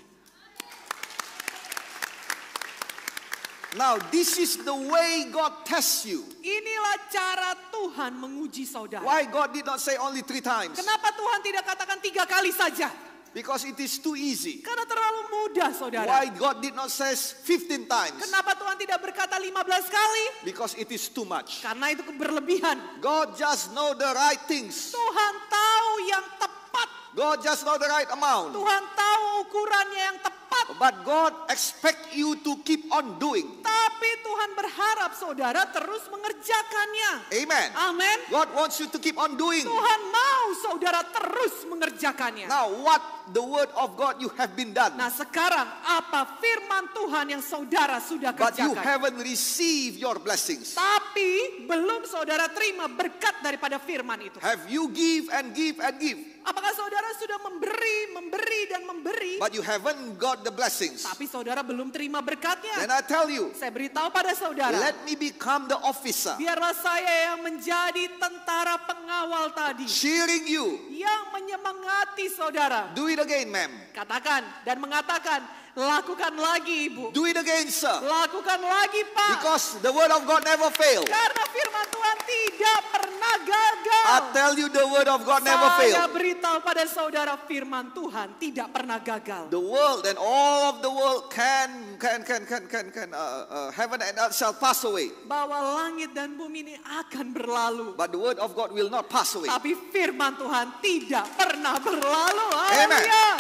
Now this is the way God tests you. Inilah cara Tuhan menguji saudara. Why God did not say only three times? Kenapa Tuhan tidak katakan tiga kali saja? Because it is too easy. Karena terlalu mudah, saudara. Why God did not say 15 times? Kenapa Tuhan tidak berkata 15 kali? Because it is too much. Karena itu berlebihan. God just know the right things. Tuhan tahu yang tepat. God just know the right amount. Tuhan tahu ukurannya yang tepat. But God expect you to keep on doing. Tapi Tuhan berharap saudara terus mengerjakannya. Amen. Amen. God wants you to keep on doing. Tuhan mau saudara terus mengerjakannya. Now what the word of God you have been done. Nah sekarang apa firman Tuhan yang saudara sudah kerjakan? But you haven't received your blessings. Tapi belum saudara terima berkat daripada firman itu. Have you give and give and give? Apakah saudara sudah memberi, memberi dan memberi? But you haven't got the blessings. Tapi saudara belum terima berkatnya. Then I tell you. Saya beritahu pada saudara. Let me become the officer. Biarlah saya yang menjadi tentara pengawal tadi. Cheering you. Yang menyemangati saudara. Do it again, ma'am. Katakan dan mengatakan, Lakukan lagi, Ibu. Do it again, sir. Lakukan lagi, Pak. Because the word of God never fail. Karena firman Tuhan tidak pernah gagal. I tell you the word of God Saya never fail. Saya beritahu pada saudara firman Tuhan tidak pernah gagal. The world and all of the world can can can can can can uh, uh, heaven and earth shall pass away. Bahwa langit dan bumi ini akan berlalu. But the word of God will not pass away. Tapi firman Tuhan tidak pernah berlalu. Amen. Amen.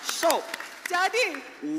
So jadi,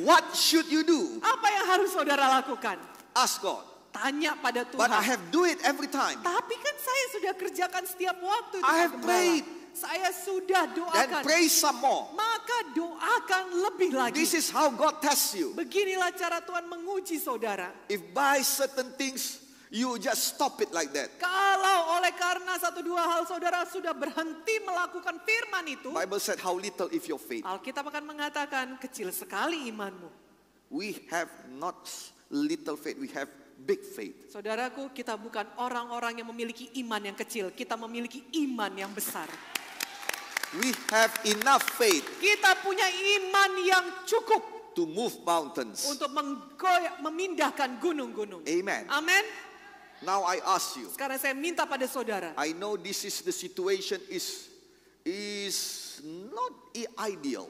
what should you do? Apa yang harus saudara lakukan? Ask God. Tanya pada Tuhan. But I have do it every time. Tapi kan saya sudah kerjakan setiap waktu. I have prayed. Saya sudah doakan. Then pray some more. Maka doakan lebih lagi. This is how God tests you. Beginilah cara Tuhan menguji saudara. If by certain things You just stop it like that. Kalau oleh karena satu dua hal saudara sudah berhenti melakukan firman itu. Bible said how little if your faith. Alkitab akan mengatakan kecil sekali imanmu. We have not little faith, we have big faith. Saudaraku, kita bukan orang-orang yang memiliki iman yang kecil, kita memiliki iman yang besar. We have enough faith. Kita punya iman yang cukup to move mountains. Untuk memindahkan gunung-gunung. Amen. Amen. Now I ask you. Sekarang saya minta pada saudara. I know this is the situation is is not ideal.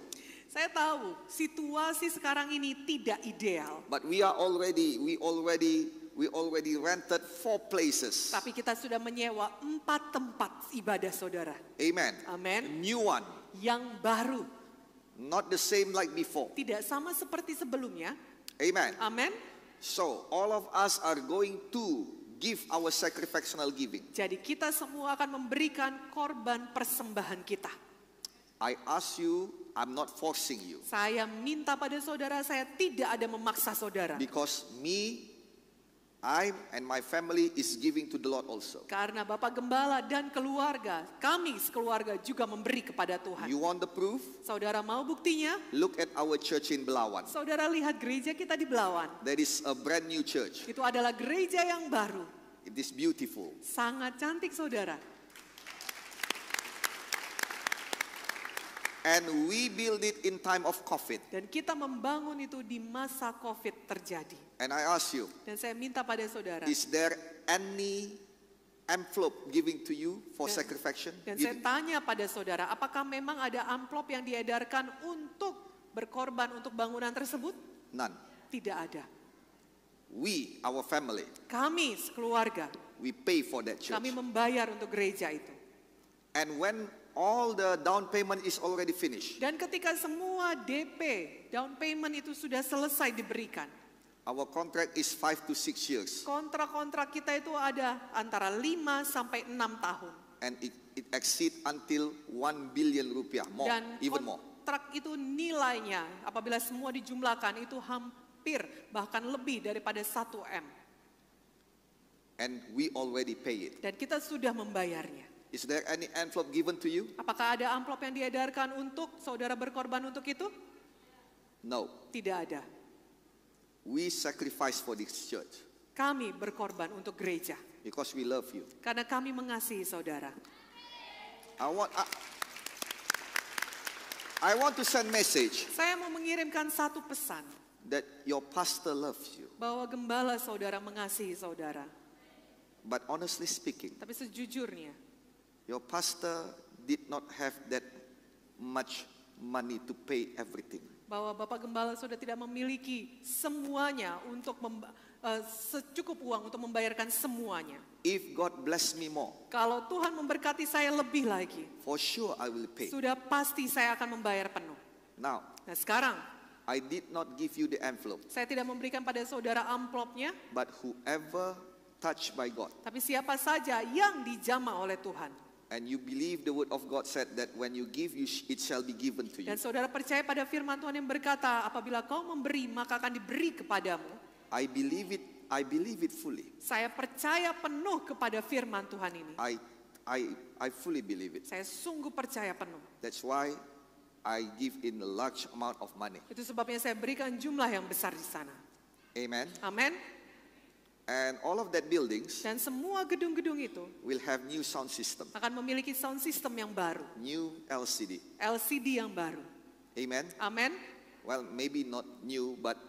Saya tahu situasi sekarang ini tidak ideal. But we are already we already we already rented four places. Tapi kita sudah menyewa empat tempat ibadah saudara. Amen. Amen. A new one. Yang baru. Not the same like before. Tidak sama seperti sebelumnya. Amen. Amen. So all of us are going to give our sacrificial giving. Jadi kita semua akan memberikan korban persembahan kita. I ask you, I'm not forcing you. Saya minta pada saudara, saya tidak ada memaksa saudara. Because me I and my family is giving to the Lord also. Karena Bapak Gembala dan keluarga, kami sekeluarga juga memberi kepada Tuhan. You want the proof? Saudara mau buktinya? Look at our church in Belawan. Saudara lihat gereja kita di Belawan. That is a brand new church. Itu adalah gereja yang baru. It is beautiful. Sangat cantik saudara. And we build it in time of COVID. Dan kita membangun itu di masa COVID terjadi. And I ask you, dan saya minta pada saudara, is there any envelope giving to you for dan, sacrifice? Dan saya tanya pada saudara, apakah memang ada amplop yang diedarkan untuk berkorban untuk bangunan tersebut? None. Tidak ada. We, our family. Kami keluarga. We pay for that church. Kami membayar untuk gereja itu. And when all the down payment is already finished. Dan ketika semua DP, down payment itu sudah selesai diberikan. Our contract is five to six years. Kontrak-kontrak kita itu ada antara 5 sampai 6 tahun. And it, it exceed until 1 billion rupiah more, Dan even more. Kontrak itu nilainya apabila semua dijumlahkan itu hampir bahkan lebih daripada 1 M. And we already pay it. Dan kita sudah membayarnya. Is there any envelope given to you? Apakah ada amplop yang diedarkan untuk saudara berkorban untuk itu? No. Tidak ada. We sacrifice for this church. Kami berkorban untuk gereja. Because we love you. Karena kami mengasihi saudara. I want I, I want to send message. Saya mau mengirimkan satu pesan. That your pastor loves you. Bahwa gembala saudara mengasihi saudara. But honestly speaking. Tapi sejujurnya. Your pastor did not have that much money to pay everything bahwa Bapak Gembala sudah tidak memiliki semuanya untuk uh, secukup uang untuk membayarkan semuanya. If God bless me more. Kalau Tuhan memberkati saya lebih lagi. For sure I will pay. Sudah pasti saya akan membayar penuh. Now. Nah, sekarang I did not give you the envelope. Saya tidak memberikan pada saudara amplopnya. But whoever touched by God. Tapi siapa saja yang dijama oleh Tuhan. And you believe the word of God said that when you give, you it shall be given to you. Dan saudara percaya pada firman Tuhan yang berkata, apabila kau memberi, maka akan diberi kepadamu. I believe it. I believe it fully. Saya percaya penuh kepada firman Tuhan ini. I I I fully believe it. Saya sungguh percaya penuh. That's why I give in a large amount of money. Itu sebabnya saya berikan jumlah yang besar di sana. Amen. Amen. And all of that buildings dan semua gedung-gedung itu will have new sound system. Akan memiliki sound system yang baru. New LCD. LCD yang baru. Amen. Amen. Well, maybe not new but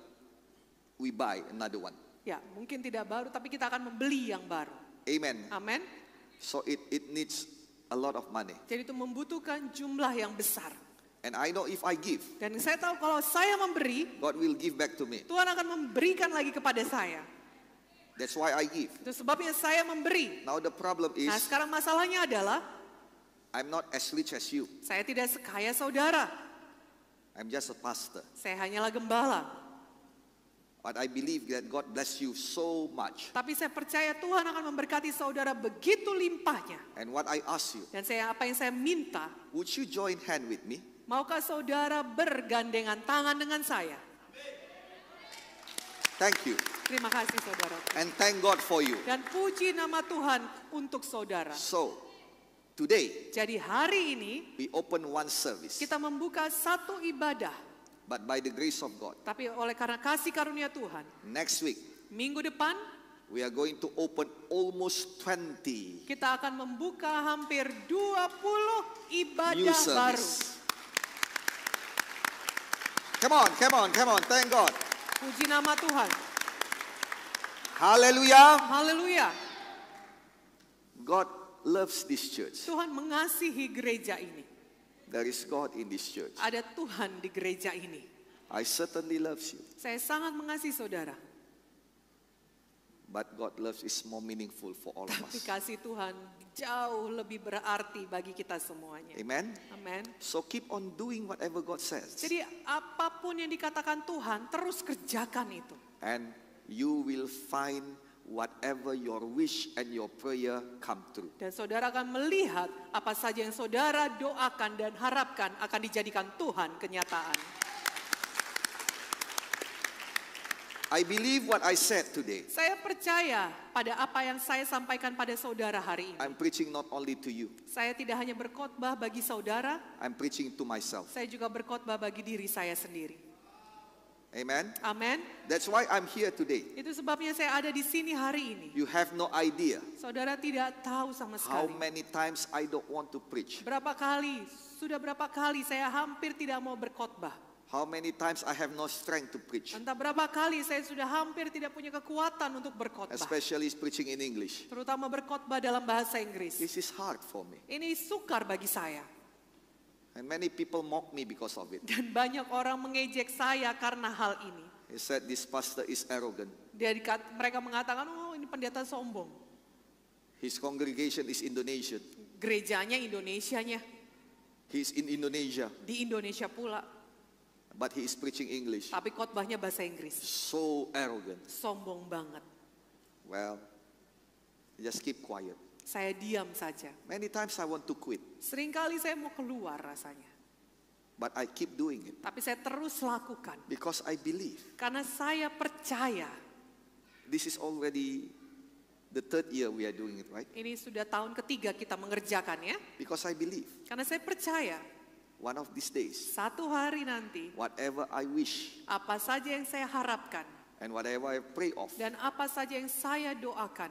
we buy another one. Ya, mungkin tidak baru tapi kita akan membeli yang baru. Amen. Amen. So it it needs a lot of money. Jadi itu membutuhkan jumlah yang besar. And I know if I give, dan saya tahu kalau saya memberi, God will give back to me. Tuhan akan memberikan lagi kepada saya. That's why I give. Itu sebabnya saya memberi. Now the problem is. Nah sekarang masalahnya adalah. I'm not as rich as you. Saya tidak sekaya saudara. I'm just a pastor. Saya hanyalah gembala. But I believe that God bless you so much. Tapi saya percaya Tuhan akan memberkati saudara begitu limpahnya. And what I ask you. Dan saya apa yang saya minta. Would you join hand with me? Maukah saudara bergandengan tangan dengan saya? Thank you. Terima kasih saudara. And thank God for you. Dan puji nama Tuhan untuk saudara. So, today. Jadi hari ini. We open one service. Kita membuka satu ibadah. But by the grace of God. Tapi oleh karena kasih karunia Tuhan. Next week. Minggu depan. We are going to open almost 20. Kita akan membuka hampir 20 ibadah baru. Come on, come on, come on. Thank God. Puji nama Tuhan. Haleluya. Haleluya. God loves this church. Tuhan mengasihi gereja ini. There is God in this church. Ada Tuhan di gereja ini. I certainly loves you. Saya sangat mengasihi saudara. But God loves is more meaningful for all Tapi of us. Tapi kasih Tuhan jauh lebih berarti bagi kita semuanya. Amen. Amen. So keep on doing whatever God says. Jadi apapun yang dikatakan Tuhan, terus kerjakan itu. And you will find whatever your wish and your prayer come true. Dan saudara akan melihat apa saja yang saudara doakan dan harapkan akan dijadikan Tuhan kenyataan. I believe what I said today. Saya percaya pada apa yang saya sampaikan pada saudara hari ini. I'm preaching not only to you. Saya tidak hanya berkhotbah bagi saudara. I'm preaching to myself. Saya juga berkhotbah bagi diri saya sendiri. Amen. Amen. That's why I'm here today. Itu sebabnya saya ada di sini hari ini. You have no idea. Saudara tidak tahu sama sekali. How many times I don't want to preach. Berapa kali? Sudah berapa kali saya hampir tidak mau berkhotbah. How many times I have no strength to preach. Entah berapa kali saya sudah hampir tidak punya kekuatan untuk berkhotbah. Especially preaching in English. Terutama berkhotbah dalam bahasa Inggris. This is hard for me. Ini sukar bagi saya. And many people mock me because of it. Dan banyak orang mengejek saya karena hal ini. He said this pastor is arrogant. Dia dikat, mereka mengatakan, oh ini pendeta sombong. His congregation is Indonesian. Gerejanya Indonesianya. He's in Indonesia. Di Indonesia pula. But he is preaching English. Tapi khotbahnya bahasa Inggris. So arrogant. Sombong banget. Well, just keep quiet. Saya diam saja. Many times I want to quit. Seringkali saya mau keluar rasanya. But I keep doing it. Tapi saya terus lakukan. Because I believe. Karena saya percaya. This is already the third year we are doing it, right? Ini sudah tahun ketiga kita mengerjakan ya. Because I believe. Karena saya percaya. One of these days. Satu hari nanti. Whatever I wish. Apa saja yang saya harapkan. And whatever I pray of. Dan apa saja yang saya doakan.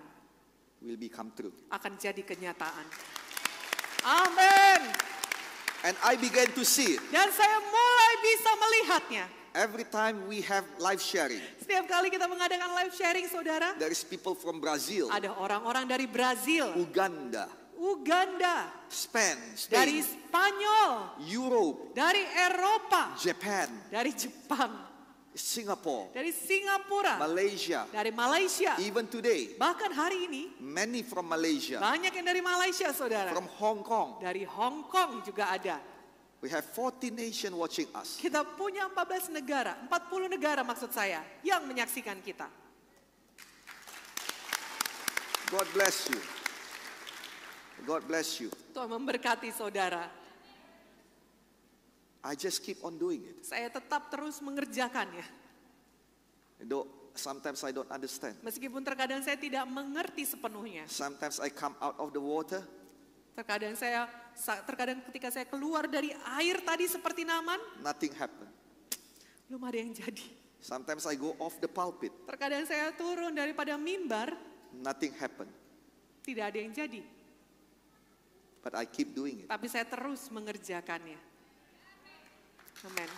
Will become true. Akan jadi kenyataan. Amen. And I began to see it. Dan saya mulai bisa melihatnya. Every time we have live sharing. Setiap kali kita mengadakan live sharing, saudara. There is people from Brazil. Ada orang-orang dari Brazil. Uganda. Uganda. Spain, Spain dari Spanyol, Europe, dari Eropa, Japan, dari Jepang, Singapore, dari Singapura, Malaysia, dari Malaysia, even today, bahkan hari ini, many from Malaysia, banyak yang dari Malaysia, saudara, from Hong Kong, dari Hong Kong juga ada. We have 40 nation watching us. Kita punya 14 negara, 40 negara maksud saya, yang menyaksikan kita. God bless you. God bless you. Tuhan memberkati saudara. I just keep on doing it. Saya tetap terus mengerjakannya. Though sometimes I don't understand. Meskipun terkadang saya tidak mengerti sepenuhnya. Sometimes I come out of the water. Terkadang saya terkadang ketika saya keluar dari air tadi seperti Naman, nothing happen. Belum ada yang jadi. Sometimes I go off the pulpit. Terkadang saya turun daripada mimbar, nothing happen. Tidak ada yang jadi. But I keep doing it. Tapi saya terus mengerjakannya. Amen.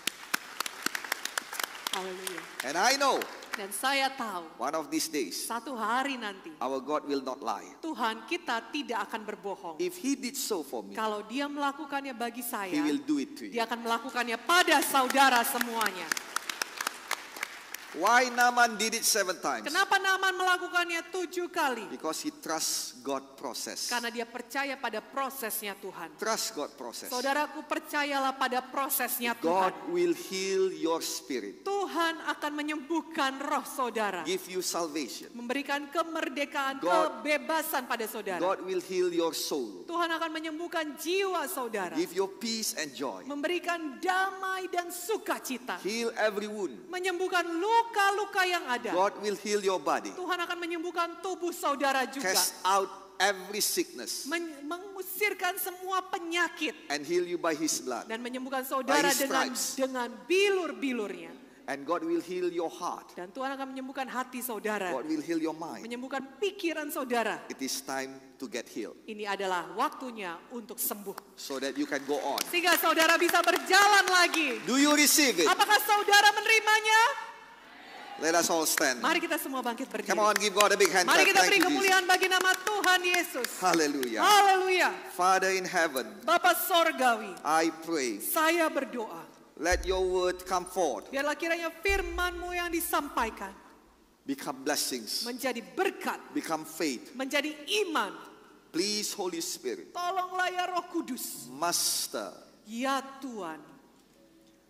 Hallelujah. And I know. Dan saya tahu. One of these days. Satu hari nanti. Our God will not lie. Tuhan kita tidak akan berbohong. If he did so for me. Kalau dia melakukannya bagi saya. He will do it to you. Dia akan melakukannya pada saudara semuanya. Why Naman did it seven times? Kenapa Naman melakukannya tujuh kali? Because he trusts God process. Karena dia percaya pada prosesnya Tuhan. Trust God process. Saudaraku percayalah pada prosesnya Tuhan. God will heal your spirit. Tuhan akan menyembuhkan roh saudara. Give you salvation. Memberikan kemerdekaan, God, kebebasan pada saudara. God will heal your soul. Tuhan akan menyembuhkan jiwa saudara. Give you peace and joy. Memberikan damai dan sukacita. Heal every wound. Menyembuhkan luka luka-luka yang ada. God will heal your body. Tuhan akan menyembuhkan tubuh saudara juga. Cast out every sickness. Men mengusirkan semua penyakit. And heal you by his blood. Dan menyembuhkan saudara dengan dengan bilur-bilurnya. And God will heal your heart. Dan Tuhan akan menyembuhkan hati saudara. God will heal your mind. Menyembuhkan pikiran saudara. It is time to get healed. Ini adalah waktunya untuk sembuh. So that you can go on. Sehingga saudara bisa berjalan lagi. Do you receive it? Apakah saudara menerimanya? Let us all stand. Mari kita semua bangkit berdiri. Come on, give God a big hand. Mari kita beri kemuliaan bagi nama Tuhan Yesus. Hallelujah. Hallelujah. Father in heaven. Bapa sorgawi. I pray. Saya berdoa. Let your word come forth. Biarlah kiranya FirmanMu yang disampaikan become blessings, menjadi berkat, become faith, menjadi iman. Please Holy Spirit, tolonglah ya Roh Kudus, Master, ya Tuhan,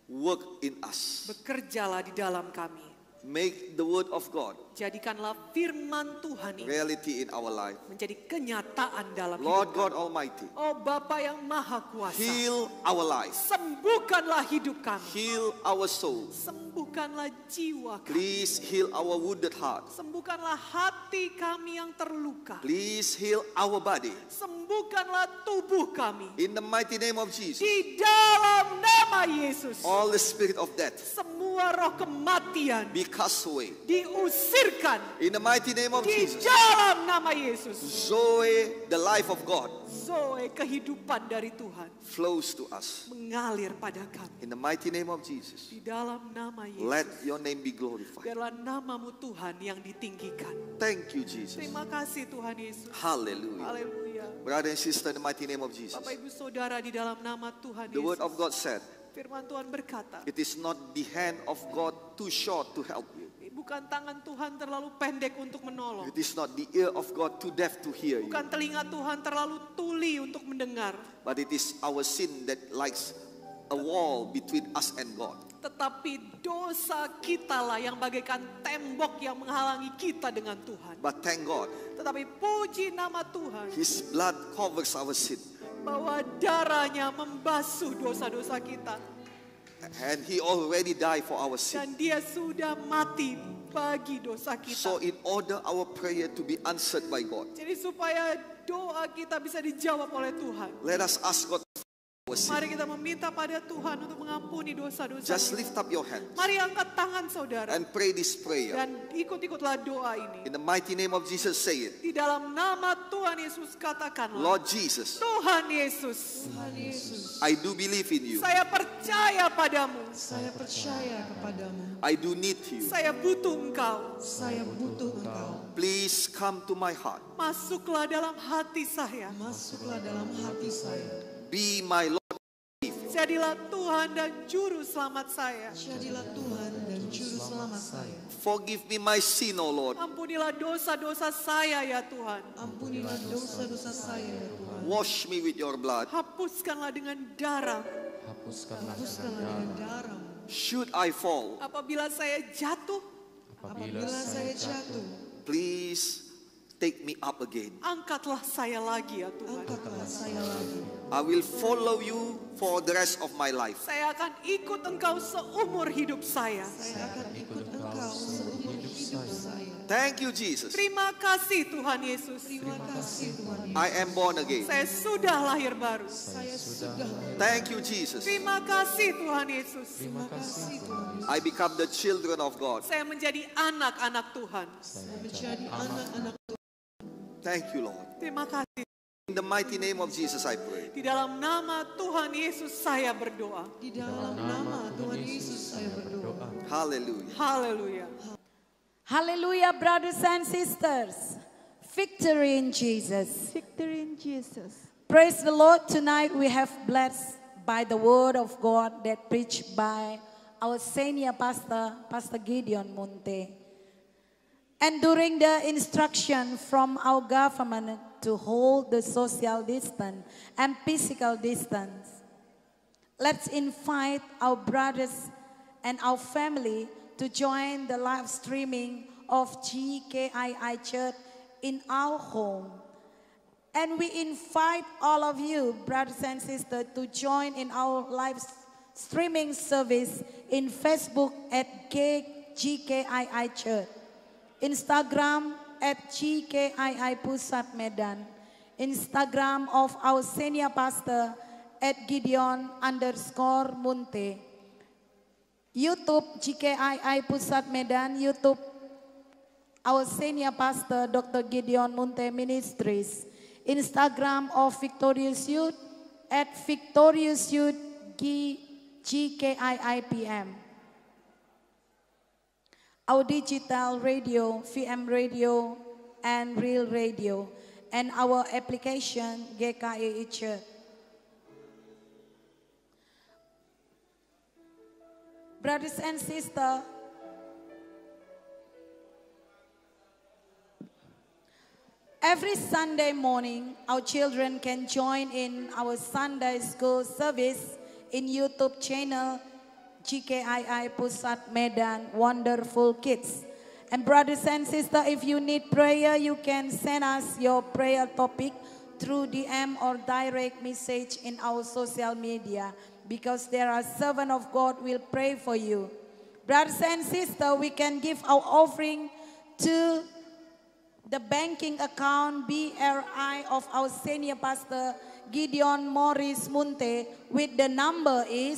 work in us, bekerjalah di dalam kami. make the word of God Jadikanlah firman Tuhan ini reality in our life. menjadi kenyataan dalam Lord hidup kami. God Almighty. Oh Bapa yang Maha Kuasa. Heal our life. Sembuhkanlah hidup kami. Heal our soul. Sembuhkanlah jiwa kami. Please heal our wounded heart. Sembuhkanlah hati kami yang terluka. Please heal our body. Sembuhkanlah tubuh kami. In the mighty name of Jesus. Di dalam nama Yesus. All the spirit of death. Semua roh kematian. Be cast away. Diusir singkirkan. In the mighty name of Di Jesus. dalam nama Yesus. Zoe, the life of God. Zoe, kehidupan dari Tuhan. Flows to us. Mengalir pada kami. In the mighty name of Jesus. Di dalam nama Yesus. Let your name be glorified. Biarlah namamu Tuhan yang ditinggikan. Thank you Jesus. Terima kasih Tuhan Yesus. Hallelujah. Hallelujah. Brother and sister in the mighty name of Jesus. Bapak Ibu Saudara di dalam nama Tuhan Yesus. The word of God said. Firman Tuhan berkata. It is not the hand of God too short to help you. Bukan tangan Tuhan terlalu pendek untuk menolong. It is not the ear of God too deaf to hear Bukan telinga Tuhan terlalu tuli untuk mendengar. But it is our sin that likes a wall between us and God. Tetapi dosa kita lah yang bagaikan tembok yang menghalangi kita dengan Tuhan. But thank God. Tetapi puji nama Tuhan. His blood covers our sin. Bahwa darahnya membasuh dosa-dosa kita. And he already died for our sin. Dan dia sudah mati bagi dosa kita. So in order our prayer to be answered by God. Jadi supaya doa kita bisa dijawab oleh Tuhan. Let us ask God Mari kita meminta pada Tuhan untuk mengampuni dosa-dosa. Just lift up your hands. Mari angkat tangan saudara. And pray this prayer. Dan ikut-ikutlah doa ini. In the mighty name of Jesus say it. Di dalam nama Tuhan Yesus katakanlah. Lord Jesus. Tuhan Yesus. Tuhan Yesus. I do believe in you. Saya percaya padamu. Saya percaya kepadamu. I do need you. Saya butuh engkau. Saya butuh engkau. Please come to my heart. Masuklah dalam hati saya. Masuklah dalam hati saya. Be my Lord. Jadilah Tuhan dan Juru Selamat saya. Jadilah Tuhan dan Juru Selamat saya. Forgive me my sin, O Lord. Ampunilah dosa-dosa saya ya Tuhan. Ampunilah dosa-dosa saya ya Tuhan. Wash me with your blood. Hapuskanlah dengan darah. Hapuskanlah, Hapuskanlah dengan darah. Should I fall? Apabila saya jatuh. Apabila, apabila saya jatuh. Please Take me up again. Angkatlah saya lagi ya Tuhan. Angkatlah saya lagi. I will follow you for the rest of my life. Saya akan ikut engkau seumur hidup saya. Saya akan ikut engkau seumur hidup saya. Thank you Jesus. Terima kasih Tuhan Yesus. Terima kasih Tuhan Yesus. I am born again. Saya sudah lahir baru. Saya sudah. Thank you Jesus. Terima kasih Tuhan Yesus. Terima kasih Tuhan Yesus. I become the children of God. Saya menjadi anak-anak Tuhan. Saya menjadi anak-anak Tuhan. Thank you, Lord. Terima kasih. In the mighty name of Jesus I pray. Di dalam nama Tuhan Yesus saya berdoa. Di dalam nama Tuhan Yesus saya berdoa. Hallelujah. Hallelujah. Hallelujah, brothers and sisters. Victory in Jesus. Victory in Jesus. Praise the Lord. Tonight we have blessed by the word of God that preached by our senior pastor, Pastor Gideon Monte. And during the instruction from our government to hold the social distance and physical distance, let's invite our brothers and our family to join the live streaming of GKII Church in our home. And we invite all of you, brothers and sisters, to join in our live streaming service in Facebook at GKII Church. Instagram at GKII Pusat Medan. Instagram of our senior pastor at Gideon underscore Munte. YouTube GKII Pusat Medan, YouTube our senior pastor Dr. Gideon Munte Ministries. Instagram of Victorious Youth at Victorious Youth GKIIPM. our digital radio, VM radio, and real radio, and our application GKI Church. Brothers and sisters, Every Sunday morning, our children can join in our Sunday school service in YouTube channel GKII Pusat Medan Wonderful Kids. And brothers and sisters, if you need prayer, you can send us your prayer topic through DM or direct message in our social media because there are servant of God will pray for you. Brothers and sisters, we can give our offering to the banking account BRI of our senior pastor Gideon Morris Munte with the number is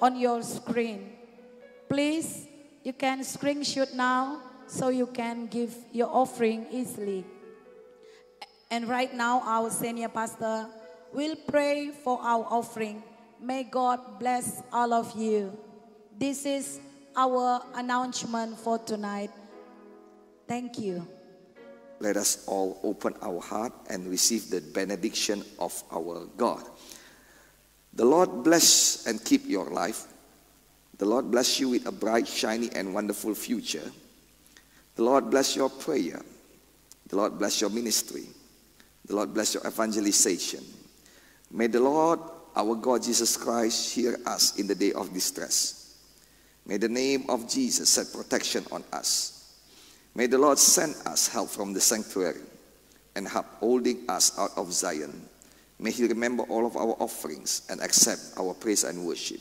on your screen. Please, you can screenshot now so you can give your offering easily. And right now, our senior pastor will pray for our offering. May God bless all of you. This is our announcement for tonight. Thank you. Let us all open our heart and receive the benediction of our God. The Lord bless and keep your life. The Lord bless you with a bright, shiny, and wonderful future. The Lord bless your prayer. The Lord bless your ministry. The Lord bless your evangelization. May the Lord, our God Jesus Christ, hear us in the day of distress. May the name of Jesus set protection on us. May the Lord send us help from the sanctuary and help holding us out of Zion May He remember all of our offerings and accept our praise and worship.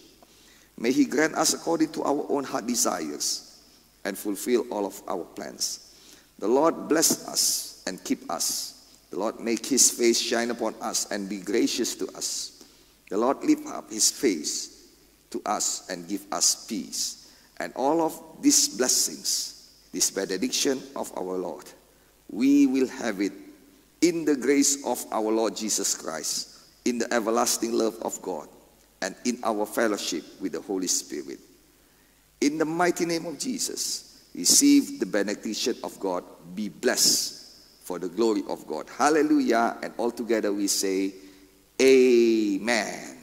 May He grant us according to our own heart desires and fulfill all of our plans. The Lord bless us and keep us. The Lord make His face shine upon us and be gracious to us. The Lord lift up His face to us and give us peace. And all of these blessings, this benediction of our Lord, we will have it in the grace of our Lord Jesus Christ, in the everlasting love of God, and in our fellowship with the Holy Spirit. In the mighty name of Jesus, receive the benediction of God. Be blessed for the glory of God. Hallelujah. And all together we say, Amen.